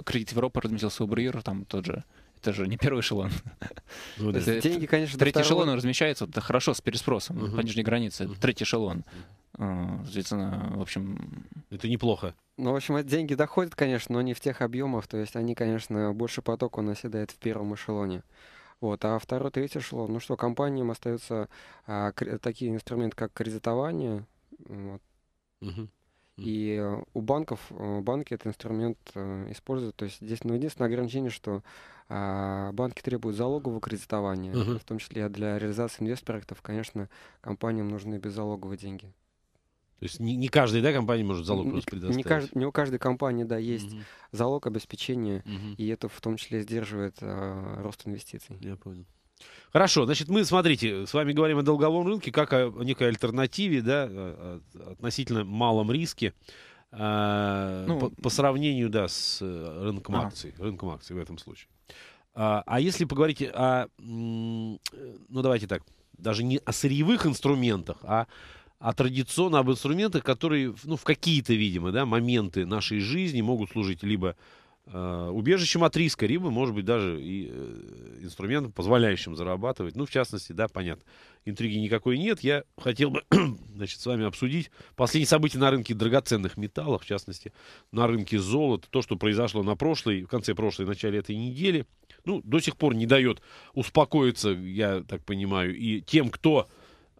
кредит Европы разместился у Бриера, там тот же это же не первый эшелон. Ну, да. есть, Деньги, конечно, Третий второго... эшелон размещается да, хорошо с переспросом uh-huh. по нижней границе. Uh-huh. Третий эшелон. Uh, соответственно, в общем... Это неплохо. Ну, в общем, эти деньги доходят, конечно, но не в тех объемах. То есть они, конечно, больше потока он оседает в первом эшелоне. Вот. А второй, третий шло. ну что, компаниям остаются а, такие инструменты, как кредитование. Вот. Угу. И э, у банков, э, банки этот инструмент э, используют. То есть здесь, ну, единственное ограничение, что а, банки требуют залогового кредитования, uh-huh. в том числе для реализации инвестпроектов, конечно, компаниям нужны беззалоговые деньги. То есть не, не каждая да, компания может залог не, предоставить. Не, кажд, не у каждой компании, да, есть угу. залог, обеспечения угу. и это в том числе сдерживает э, рост инвестиций. Я понял. Хорошо, значит, мы, смотрите, с вами говорим о долговом рынке, как о некой альтернативе, да, относительно малом риске. А, ну, по, по сравнению, да, с э, рынком ага. акций, рынком акций в этом случае. А, а если поговорить о, э, ну давайте так, даже не о сырьевых инструментах, а а традиционно об инструментах, которые ну, в какие-то, видимо, да, моменты нашей жизни могут служить либо э, убежищем от риска, либо, может быть, даже и, э, инструментом, позволяющим зарабатывать. Ну, в частности, да, понятно, интриги никакой нет. Я хотел бы, значит, с вами обсудить последние события на рынке драгоценных металлов, в частности, на рынке золота, то, что произошло на прошлой, в конце прошлой, начале этой недели. Ну, до сих пор не дает успокоиться, я так понимаю, и тем, кто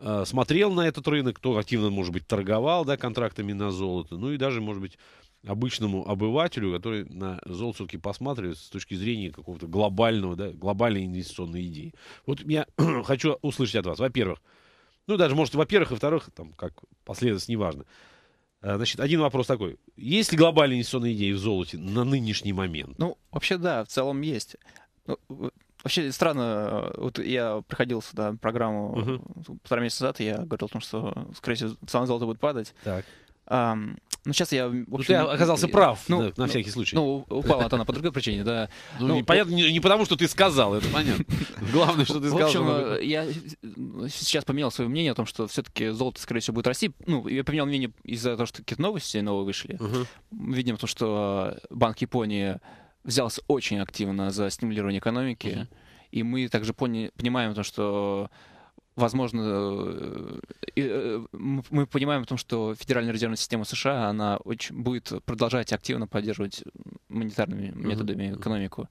Э, смотрел на этот рынок, кто активно, может быть, торговал да, контрактами на золото, ну и даже, может быть, обычному обывателю, который на золото все-таки посматривает с точки зрения какого-то глобального, да, глобальной инвестиционной идеи. Вот я хочу услышать от вас, во-первых, ну даже, может, во-первых, и во-вторых, там, как последовательность, неважно. Э, значит, один вопрос такой. Есть ли глобальные инвестиционные идеи в золоте на нынешний момент? Ну, вообще да, в целом есть. Ну, Вообще странно, э, вот я проходил сюда программу uh-huh. полтора месяца назад, и я говорил о том, что, скорее всего, цена золота будет падать. Так. Um, ну, сейчас я... В ну, общем, ну, ты оказался э, прав, ну, да, на ну, всякий случай. Ну, упала она по другой причине, да. Ну, ну понятно, не, потому, что ты сказал, это понятно. Главное, что ты сказал. В общем, я сейчас поменял свое мнение о том, что все-таки золото, скорее всего, будет расти. Ну, я поменял мнение из-за того, что какие-то новости новые вышли. Угу. Видим то, что Банк Японии взялся очень активно за стимулирование экономики, Uh -huh. и мы также пони- понимаем то, что возможно, э, э, мы понимаем о том, что Федеральная резервная система США, она очень, будет продолжать активно поддерживать монетарными методами uh-huh. экономику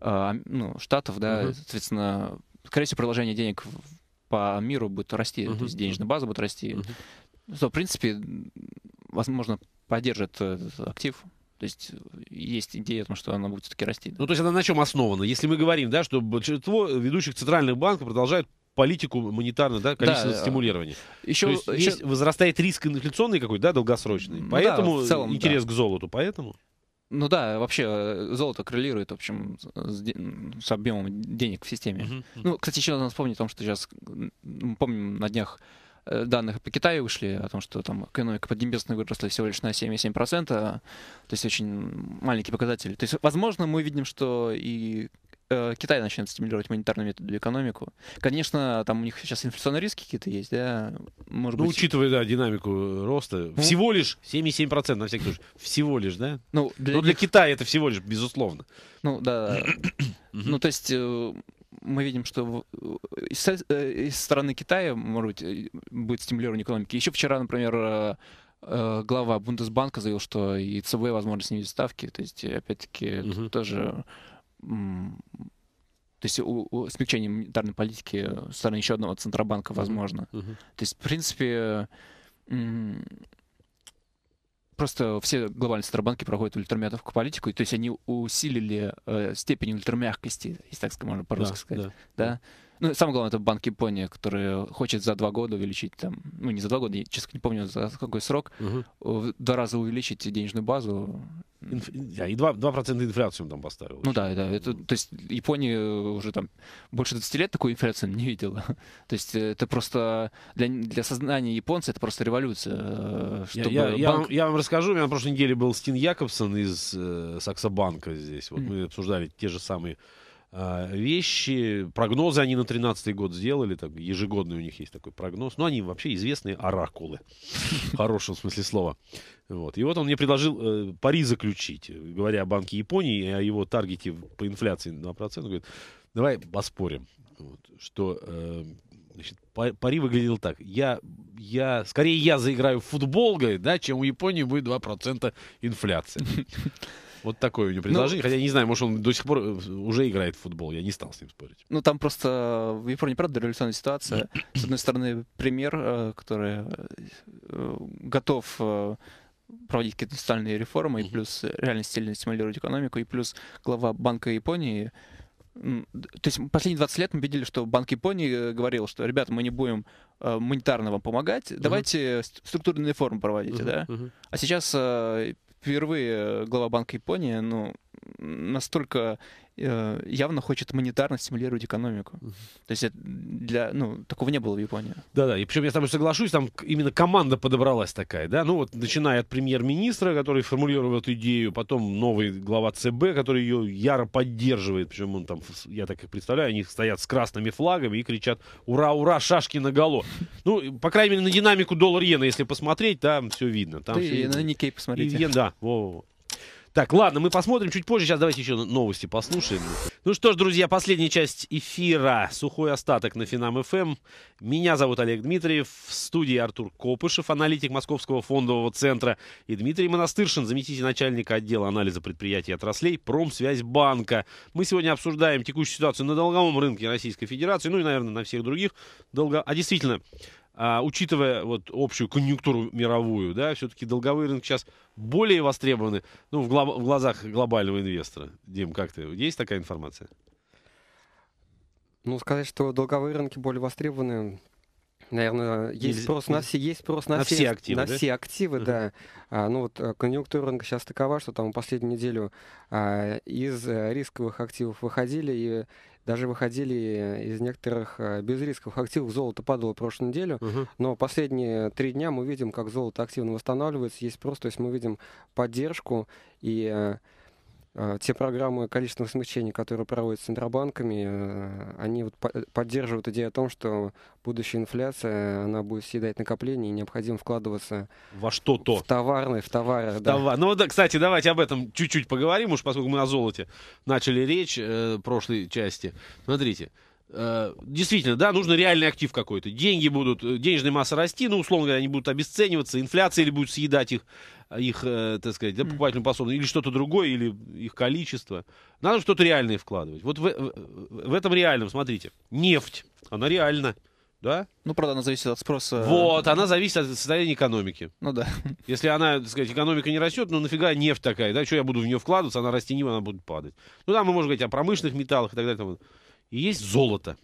а, ну, штатов, да, uh-huh. соответственно, скорее всего, продолжение денег по миру будет расти, uh-huh. то есть денежная база будет расти, uh-huh. то, в принципе, возможно, поддержит э, актив. То есть есть идея о том, что она будет все-таки расти. Да? Ну, то есть она на чем основана? Если мы говорим, да, что большинство ведущих центральных банков продолжают политику монетарно, да, количество да, э, стимулирования. Еще, есть, еще... Есть, возрастает риск инфляционный какой-то, да, долгосрочный. поэтому да, целом, интерес да. к золоту, поэтому. Ну да, вообще э, золото коррелирует, в общем, с, де- с объемом денег в системе. uh-huh. Ну, кстати, еще надо вспомнить о том, что сейчас, помним, на днях Э, данных по Китаю вышли, о том, что там экономика Поднебесной выросла всего лишь на 7,7%, а, то есть очень маленький показатель. То есть, возможно, мы видим, что и э, Китай начнет стимулировать монетарными методами экономику. Конечно, там у них сейчас инфляционные риски какие-то есть, да? Может ну, быть... учитывая, да, динамику роста. Ну? Всего лишь 7,7% на всякий случай. Всего лишь, да? Ну, для, ну, для Китая это всего лишь, безусловно. Ну, да. ну, то есть, э, мы видим, что э, э, из стороны Китая, может быть, будет стимулирование экономики. Еще вчера, например, э, глава Бундесбанка заявил, что и ЦБ, возможно, снизит ставки. То есть, опять-таки, угу. тоже то есть у, у, смягчение монетарной политики со стороны еще одного центробанка возможно. Угу. То есть, в принципе, просто все глобальные центробанки проходят ультрамягкую политику, то есть они усилили э, степень ультрамягкости, если так можно по-русски да, сказать. Да. Да? Ну, самое главное, это Банк Японии, который хочет за два года увеличить там, ну, не за два года, я честно не помню, за какой срок, угу. в два раза увеличить денежную базу. Инф... И 2%, 2% инфляцию там поставил. Ну да, да. Это, то есть Япония э, уже там больше 20 лет такую инфляцию не видела. то есть э, это просто для, для сознания японца это просто революция. Чтобы я, я, банк... я, вам, я вам расскажу, у меня на прошлой неделе был Стин Якобсон из э, Саксобанка здесь. Вот mm. мы обсуждали те же самые а, вещи, прогнозы они на 13 год сделали, так, ежегодный у них есть такой прогноз, но ну, они вообще известные оракулы, в хорошем смысле слова. Вот. И вот он мне предложил э, пари заключить, говоря о Банке Японии и о его таргете по инфляции на 2%, говорит, давай поспорим, вот, что э, значит, пари выглядел так. Я, я, скорее я заиграю в футбол, говорит, да, чем у Японии будет 2% инфляции. Вот такое у него ну, предложение. Ну, Хотя я не знаю, может, он до сих пор э, уже играет в футбол. Я не стал с ним спорить. Ну, там просто э, в Японии, правда, революционная ситуация. С одной стороны, премьер, э, который готов проводить какие-то социальные реформы, и плюс реально сильно стимулировать экономику, и плюс глава Банка Японии то есть последние 20 лет мы видели, что Банк Японии говорил, что, ребята, мы не будем э, монетарно вам помогать, давайте uh-huh. структурные реформы проводите, uh-huh. да? Uh-huh. А сейчас впервые э, глава Банка Японии, ну, настолько Э, явно хочет монетарно стимулировать экономику. uh То есть для, ну, такого не было в Японии. Да-да, и причем я с тобой соглашусь, там именно команда подобралась такая, да, ну вот начиная от премьер-министра, который формулировал эту идею, потом новый глава ЦБ, который ее яро поддерживает, причем он там, я так и представляю, они стоят с красными флагами и кричат «Ура, ура, шашки на наголо!» Ну, по крайней мере, на динамику доллар-иена, если посмотреть, там все видно. Там Ты все видно. на Никей посмотрите. И, да, во-во-во. Так, ладно, мы посмотрим чуть позже. Сейчас давайте еще новости послушаем. Ну что ж, друзья, последняя часть эфира. Сухой остаток на Финам ФМ. Эм. Меня зовут Олег Дмитриев. В студии Артур Копышев, аналитик Московского фондового центра. И Дмитрий Монастыршин, заместитель начальника отдела анализа предприятий и отраслей Промсвязьбанка. Мы сегодня обсуждаем текущую ситуацию на долговом рынке Российской Федерации, ну и, наверное, на всех других долго... А действительно, а, учитывая вот общую конъюнктуру мировую, да, все-таки долговые рынки сейчас более востребованы, ну, в, глоб, в глазах глобального инвестора. Дим, как ты? Есть такая информация? Ну, сказать, что долговые рынки более востребованы, наверное, есть спрос на все, есть спрос на, на все, все активы, на да? все активы, uh-huh. да. А, ну вот э, конъюнктура рынка сейчас такова, что там последнюю неделю а, из э, рисковых активов выходили и даже выходили э, из некоторых э, безрисковых активов. Золото падало прошлую неделю, угу. но последние три дня мы видим, как золото активно восстанавливается, есть просто, то есть мы видим поддержку и э, а, те программы количественного смягчения, которые проводят центробанками, э, они вот поддерживают идею о том, что будущая инфляция, она будет съедать накопление, и необходимо вкладываться во что-то. В товарный, в товары. В да. товар. Ну, да, кстати, давайте об этом чуть-чуть поговорим, уж поскольку мы на золоте начали речь э, прошлой части. Смотрите, Э, действительно, да, нужно реальный актив какой-то. Деньги будут, э, денежная масса расти, ну, условно говоря, они будут обесцениваться, инфляция или будет съедать их, их э, так сказать, да, покупательную способность, или что-то другое, или их количество. Надо что-то реальное вкладывать. Вот в, в, в этом реальном, смотрите, нефть, она реальна. Да? Ну, правда, она зависит от спроса. Вот, она зависит от состояния экономики. Ну да. Если она, так сказать, экономика не растет, ну нафига нефть такая, да, что я буду в нее вкладываться, она расти не она будет падать. Ну да, мы можем говорить о промышленных металлах и так далее и есть золото.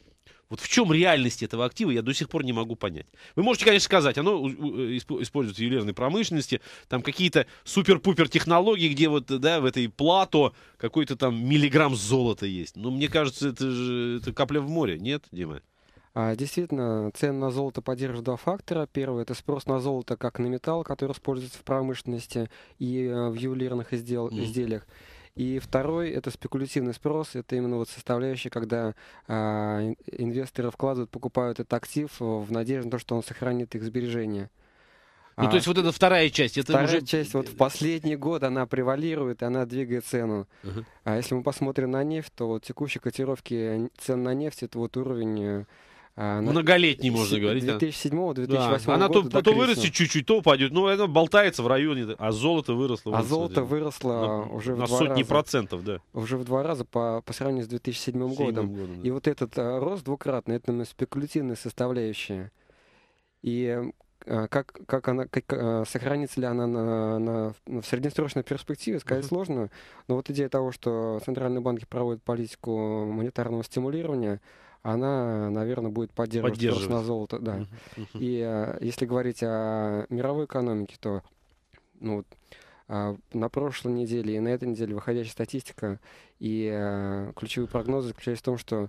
Вот в чем реальность этого актива, я до сих пор не могу понять. Вы можете, конечно, сказать, оно э, используется в ювелирной промышленности, там какие-то супер-пупер технологии, где вот, э, да, в этой плато какой-то там миллиграмм золота есть. Но мне кажется, это же это капля в море, нет, Дима? А, действительно, цены на золото поддерживают два фактора. Первый – это спрос на золото как на металл, который используется в промышленности и э, в ювелирных издел- mm. изделиях. И второй — это спекулятивный спрос. Это именно вот составляющая, когда э, инвесторы вкладывают, покупают этот актив э, в надежде на то, что он сохранит их сбережения. Ну, а, то есть вот эта вторая часть, это вторая уже... часть вот в последний год она превалирует, и она двигает цену. Uh-huh. А если мы посмотрим на нефть, то вот текущие котировки цен на нефть это вот уровень э, а, Многолетний, можно говорить. 2007-2008 да. года. Она то, то вырастет чуть-чуть, то упадет. Ну, она болтается в районе. А золото выросло. А золото выросло на, уже в на два сотни раза. процентов, да. Уже в два раза по, по сравнению с 2007 годом. годом да. И вот этот а, рост двукратный, это именно спекулятивная составляющая. И а, как, как она, как, а, сохранится ли она на, на, на, в среднесрочной перспективе, сказать uh-huh. сложно. Но вот идея того, что центральные банки проводят политику монетарного стимулирования, она, наверное, будет поддерживать, поддерживать. на золото. Да. И а, если говорить о мировой экономике, то ну, вот, а, на прошлой неделе и на этой неделе выходящая статистика и а, ключевые прогнозы заключались в том, что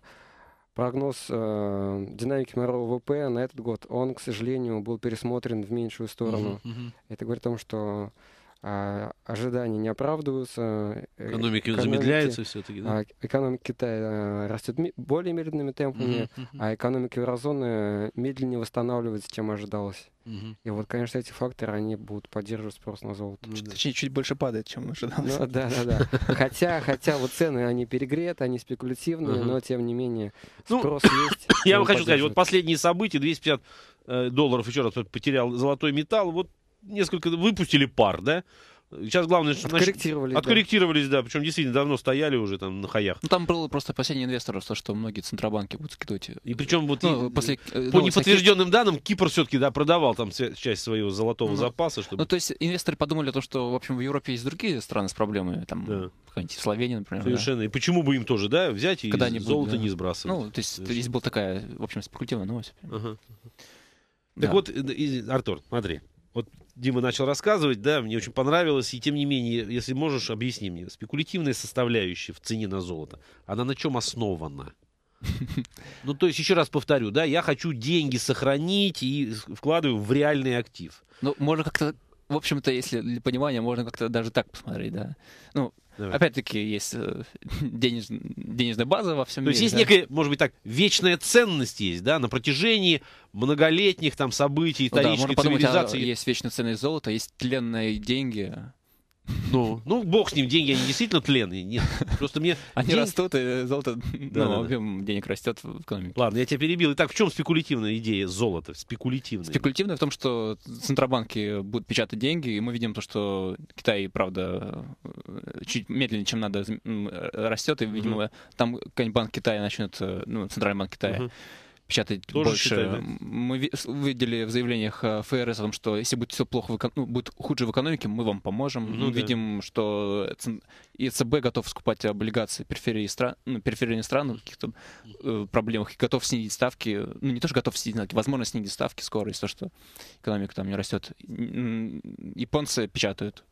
прогноз динамики мирового ВВП на этот год, он, к сожалению, был пересмотрен в меньшую сторону. Это говорит о том, что а, ожидания не оправдываются. Э, экономика, экономики, замедляется все-таки, да? А, экономика Китая э, растет более медленными темпами, uh-huh, uh-huh. а экономика еврозоны э, медленнее восстанавливается, чем ожидалось. Uh-huh. И вот, конечно, эти факторы, они будут поддерживать спрос на золото. Ну чуть, точнее, чуть больше падает, чем ожидалось. Ну, да, да, да. Хотя, хотя вот цены, они перегреты, они спекулятивные, uh-huh. но, тем не менее, ну, спрос ну, есть. Я вам хочу сказать, вот последние события, 250 долларов еще раз потерял золотой металл, вот несколько выпустили пар, да? Сейчас главное, что откорректировались, значит, откорректировались, да. да, причем действительно давно стояли уже там на хаях. Ну, там было просто опасение инвесторов, то, что многие центробанки будут скидывать. Э, и причем вот ну, и, после, э, по неподтвержденным данным Кипр все-таки да продавал там часть своего золотого ну, запаса, чтобы. Ну то есть инвесторы подумали то, что в общем в Европе есть другие страны с проблемами, там да. какая-нибудь Словения, например. Совершенно. Да. И почему бы им тоже, да, взять и Когда золото да. не сбрасывать? Ну то есть здесь была такая, в общем, спекулятивная новость. Ага. Так да. вот, э, Артур, смотри, вот Дима начал рассказывать, да, мне очень понравилось. И тем не менее, если можешь, объясни мне. Спекулятивная составляющая в цене на золото, она на чем основана? Ну, то есть, еще раз повторю, да, я хочу деньги сохранить и вкладываю в реальный актив. Ну, можно как-то, в общем-то, если для понимания, можно как-то даже так посмотреть, да. Ну, Давай. Опять-таки, есть э, денеж... денежная база во всем То мире. То есть есть да? некая, может быть, так, вечная ценность есть, да, на протяжении многолетних там событий, исторической ну, да, можно цивилизации. Подумать, а, есть вечная ценность золота, есть тленные деньги. Ну, ну, бог с ним, деньги, они действительно тленные. Нет, просто мне... Они день... растут, и золото, да, ну, да, да. денег растет в экономике. Ладно, я тебя перебил. Итак, в чем спекулятивная идея золота? Спекулятивная. Спекулятивная в том, что центробанки будут печатать деньги, и мы видим то, что Китай, правда, э, чуть медленнее, чем надо, э, растет, и, видимо, mm там какой-нибудь банк Китая начнет, э, ну, Центральный банк Китая, mm печатать Тоже больше. Считать, Мы видели в заявлениях э, ФРС о том, что если будет все плохо, ну, будет хуже в экономике, мы вам поможем. Ну, мы да. видим, что ЕЦБ готов скупать облигации периферии стран, ну, периферийных стран в ну, каких-то э, проблемах и готов снизить ставки. Ну, не то, что готов снизить, ставки, возможно, снизить ставки скоро, из-за того, что экономика там не растет. Японцы печатают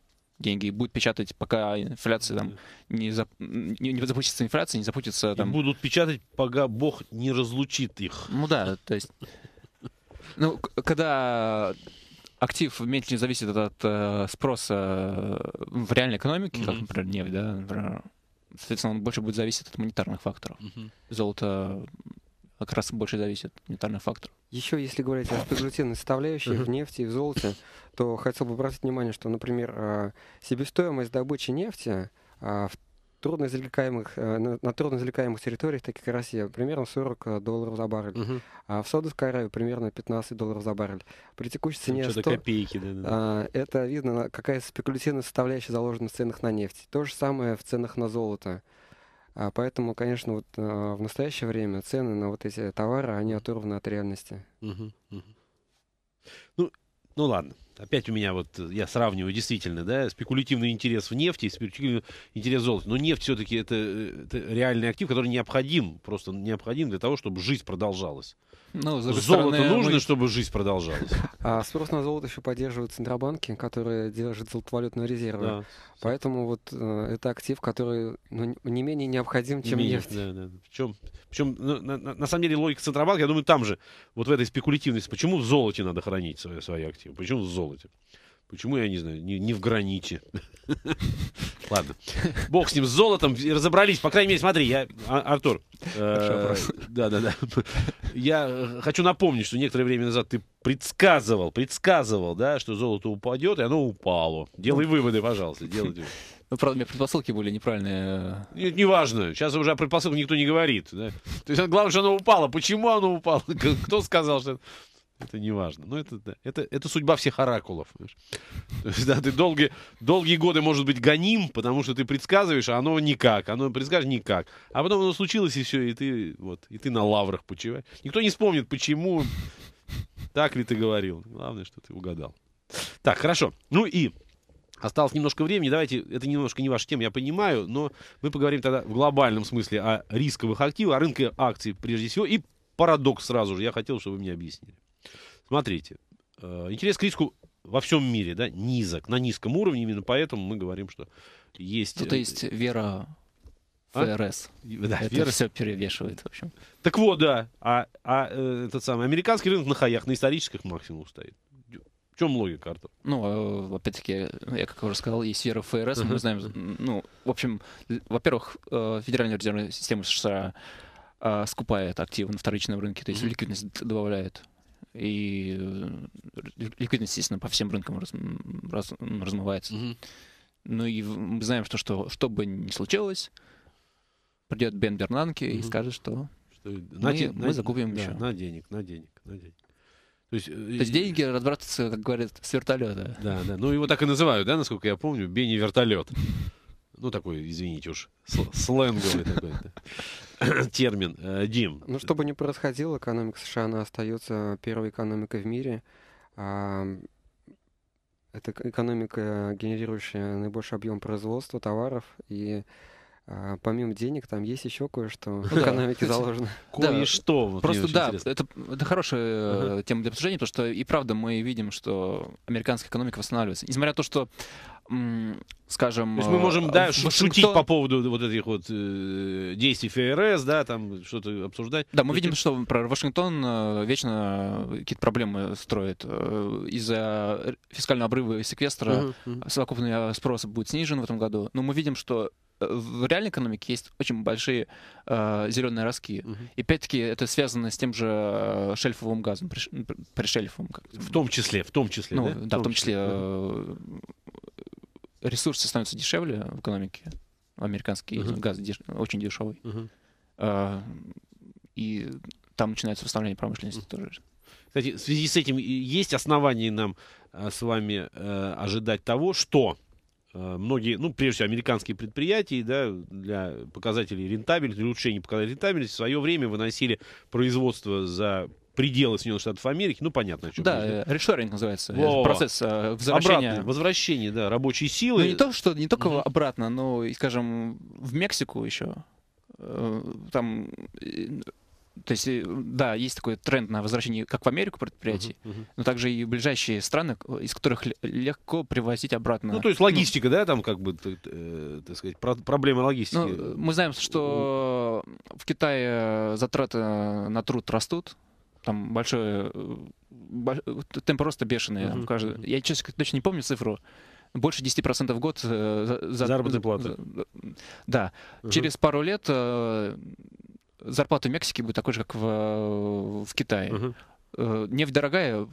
деньги и будет печатать, пока инфляция там не, зап... не, не запустится инфляция, не запустится там... И будут печатать, пока Бог не разлучит их. Ну да, то есть... Ну, когда актив меньше зависит от э, спроса э, в реальной экономике, mm-hmm. как, например, нефть, да, например, соответственно, он больше будет зависеть от монетарных факторов. Mm-hmm. Золото как раз больше зависит от нетарных факторов. Еще если говорить о спекулятивной составляющей в нефти и в золоте, то хотел бы обратить внимание, что, например, а, себестоимость добычи нефти а, в трудно э, на, на трудно территориях, таких как Россия, примерно 40 э, долларов за баррель. Угу. А в Саудовской Аравии примерно 15 долларов за баррель. При текущей цене 100, копейки, да, да. А, это видно, какая спекулятивная составляющая заложена в ценах на нефть. То же самое в ценах на золото. А поэтому, конечно, вот а, в настоящее время цены на вот эти товары, они оторваны от реальности. Угу, угу. Ну, ну ладно опять у меня вот, я сравниваю действительно, да, спекулятивный интерес в нефти и спекулятивный интерес в золоте. Но нефть все-таки это, это реальный актив, который необходим, просто необходим для того, чтобы жизнь продолжалась. Ну, золото стороны, нужно, мы... чтобы жизнь продолжалась. А спрос на золото еще поддерживают центробанки, которые держат золотовалютные резервы. Да. Поэтому вот э, это актив, который ну, не менее необходим, чем не менее, нефть. Да, да. Причем, причем ну, на, на, на самом деле логика центробанка, я думаю, там же, вот в этой спекулятивности, почему в золоте надо хранить свои, свои активы, почему в золоте? золоте. Почему, я не знаю, не, не в граните. Ладно. Бог с ним, с золотом разобрались. По крайней мере, смотри, я, а, Артур. Да, да, да. Я э, хочу напомнить, что некоторое время назад ты предсказывал, предсказывал, да, что золото упадет, и оно упало. Делай ну. выводы, пожалуйста, делай ну, правда, у меня предпосылки были неправильные. Э. Нет, неважно. Сейчас уже о предпосылках никто не говорит. Да? То есть, главное, что оно упало. Почему оно упало? Кто сказал, что... Это не важно. Но ну, это, это, это судьба всех оракулов. То да, ты долгие, долгие годы, может быть, гоним, потому что ты предсказываешь, а оно никак. Оно предсказываешь никак. А потом оно случилось, и все, и ты, вот, и ты на лаврах почиваешь. Никто не вспомнит, почему так ли ты говорил. Главное, что ты угадал. Так, хорошо. Ну и Осталось немножко времени, давайте, это немножко не ваша тема, я понимаю, но мы поговорим тогда в глобальном смысле о рисковых активах, о рынке акций прежде всего и парадокс сразу же, я хотел, чтобы вы мне объяснили. Смотрите, э, интерес к риску во всем мире, да, низок, на низком уровне, именно поэтому мы говорим, что есть... Ну, э, то есть вера а? ФРС. А? Да, это вера... все перевешивает, в общем. Так вот, да. А, а э, этот самый американский рынок на хаях, на исторических максимумах стоит. В чем логика, Артур? Ну, а, опять-таки, я как уже сказал, есть вера ФРС, uh-huh. мы знаем, ну, в общем, во-первых, Федеральная резервная система США скупает активы на вторичном рынке, то есть ликвидность добавляет и э, ликвидность, естественно, по всем рынкам раз, раз, размывается. Угу. Ну и мы знаем, что, что что бы ни случилось, придет Бен Бернанке угу. и скажет, что, что на мы, ден, мы на, закупим да, еще. На денег, на денег, на денег. То есть, э, То есть деньги разбрасываются, как говорят, с вертолета. Да, да. Ну его так и называют, да, насколько я помню, Бенни вертолет. Ну такой, извините уж, сленговый такой. термин, э, Дим? Ну, чтобы не происходило, экономика США, она остается первой экономикой в мире. А, это экономика, генерирующая наибольший объем производства товаров и а, помимо денег, там есть еще кое-что в ну, экономике да. заложено. Кое-что. Просто да, это, хорошая э, тема для обсуждения, потому что и правда мы видим, что американская экономика восстанавливается. Несмотря на то, что скажем... То есть мы можем, да, 800... Э, шутить по поводу вот этих вот э, действий ФРС, да, там что-то обсуждать. Да, мы видим, что про Вашингтон э, вечно э, какие-то проблемы строит. Из-за фискального обрыва и секвестра uh-huh. совокупный спрос будет снижен в этом году. Но мы видим, что в реальной экономике есть очень большие э, зеленые ростки. Uh -huh. И опять-таки это связано с тем же шельфовым газом, При, при шельфовым, В том числе, в том числе. Ну, да, да в том числе. числе э, ресурсы становятся дешевле в экономике. Американский uh-huh. газ деш... очень дешевый. Uh-huh. А, и там начинается восстановление промышленности uh-huh. тоже. Кстати, в связи с этим есть основания нам э, с вами а, ожидать того, что э, многие, ну, прежде всего, американские предприятия, да, для показателей рентабельности, для улучшения показателей рентабельности в свое время выносили производство за пределы Соединенных Штатов Америки. Ну, понятно, о чем Да, нужно. решоринг э, называется. Э, Во. Процесс э, возвращения. Обратно, возвращение, да, рабочей силы. Ну, не то, что не только mm-hmm. обратно, но, скажем, в Мексику еще. Э, там то есть, да, есть такой тренд на возвращение как в Америку предприятий, uh-huh, uh-huh. но также и ближайшие страны, из которых легко привозить обратно. Ну, то есть логистика, ну, да, там как бы, э, так сказать, про- проблема логистики. Ну, мы знаем, что в Китае затраты на труд растут, там большое, э, темп роста бешеный. Uh-huh. Каждый, я честно, точно не помню цифру. Больше 10% в год э, за, за заработной платы. За, да. Uh-huh. Через пару лет э, зарплата в Мексике будет такой же, как в, в Китае. Uh-huh нефть дорогая,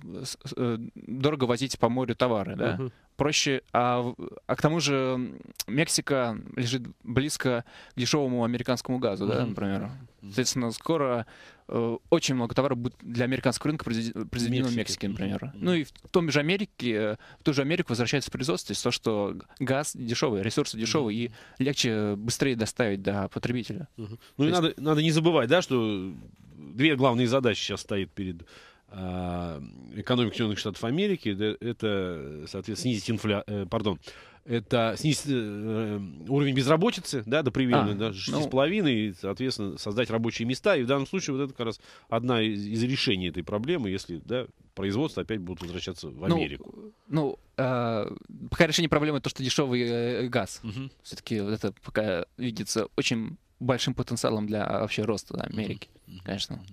дорого возить по морю товары, да. Угу проще. А, а к тому же Мексика лежит близко к дешевому американскому газу, mm-hmm. да, например. Соответственно, скоро э, очень много товара будет для американского рынка произведено в Мексике, например. Mm-hmm. Ну и в том же Америке, в ту же Америку возвращается производство, то, что газ дешевый, ресурсы дешевые, mm-hmm. и легче э, быстрее доставить до потребителя. Mm-hmm. Ну то и есть... надо, надо не забывать, да, что две главные задачи сейчас стоит перед Э, экономику Соединенных Штатов Америки, это, соответственно, снизить инфля... Э, пардон, это снизить э, э, уровень безработицы, да, до примерно а, до 6,5, ну... и, соответственно, создать рабочие места. И в данном случае вот это как раз одна из, из решений этой проблемы, если, да, производство опять будет возвращаться в ну, Америку. Ну, ну э, пока решение проблемы то, что дешевый э, газ. Угу. Все-таки вот это пока видится очень большим потенциалом для а, вообще роста Америки, угу. конечно. Угу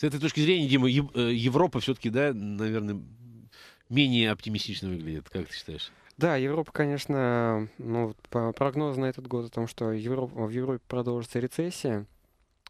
с этой точки зрения, Дима, э, Европа все-таки, да, наверное, менее оптимистично выглядит. Как ты считаешь? Да, Европа, конечно, ну, прогноз на этот год о том, что Европа, в Европе продолжится рецессия,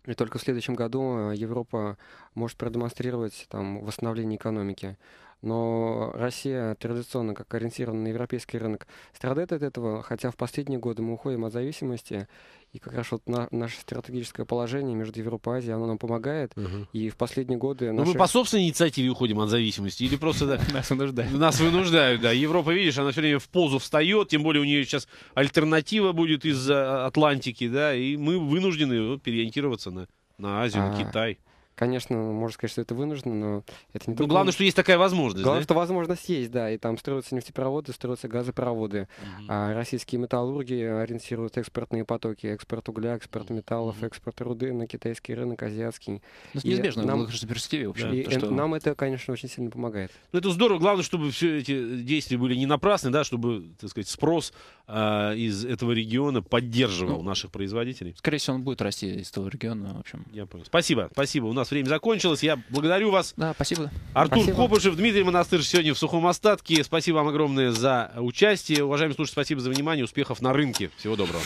и только в следующем году э, Европа может продемонстрировать там, восстановление экономики. Но Россия традиционно, как ориентирована на европейский рынок, страдает от этого, хотя в последние годы мы уходим от зависимости, и как раз вот на, наше стратегическое положение между Европой и Азией, оно нам помогает. Угу. И в последние годы... Наши... Ну, мы по собственной инициативе уходим от зависимости или просто... Нас вынуждают. Нас вынуждают, да. Европа, видишь, она все время в позу встает, тем более у нее сейчас альтернатива будет из Атлантики, да, и мы вынуждены ну, переориентироваться на, на Азию, на а. Китай. Конечно, можно сказать, что это вынуждено, но это не Ну, только... главное, что есть такая возможность. Главное, да? что возможность есть, да. И там строятся нефтепроводы, строятся газопроводы. Mm-hmm. А российские металлурги ориентируют экспортные потоки. Экспорт угля, экспорт металлов, mm-hmm. экспорт руды на китайский рынок, азиатский. Ну, неизбежно, нам... в перспективе, в общем. И то, что... нам это, конечно, очень сильно помогает. Ну, это здорово. Главное, чтобы все эти действия были не напрасны, да, чтобы, так сказать, спрос э, из этого региона поддерживал ну, наших производителей. Скорее всего, он будет расти из того региона, в общем. Я понял. Спасибо, спасибо. У нас время закончилось. Я благодарю вас. Да, спасибо. Артур спасибо. Копышев, Дмитрий Монастырь сегодня в сухом остатке. Спасибо вам огромное за участие. Уважаемые слушатели, спасибо за внимание. Успехов на рынке. Всего доброго.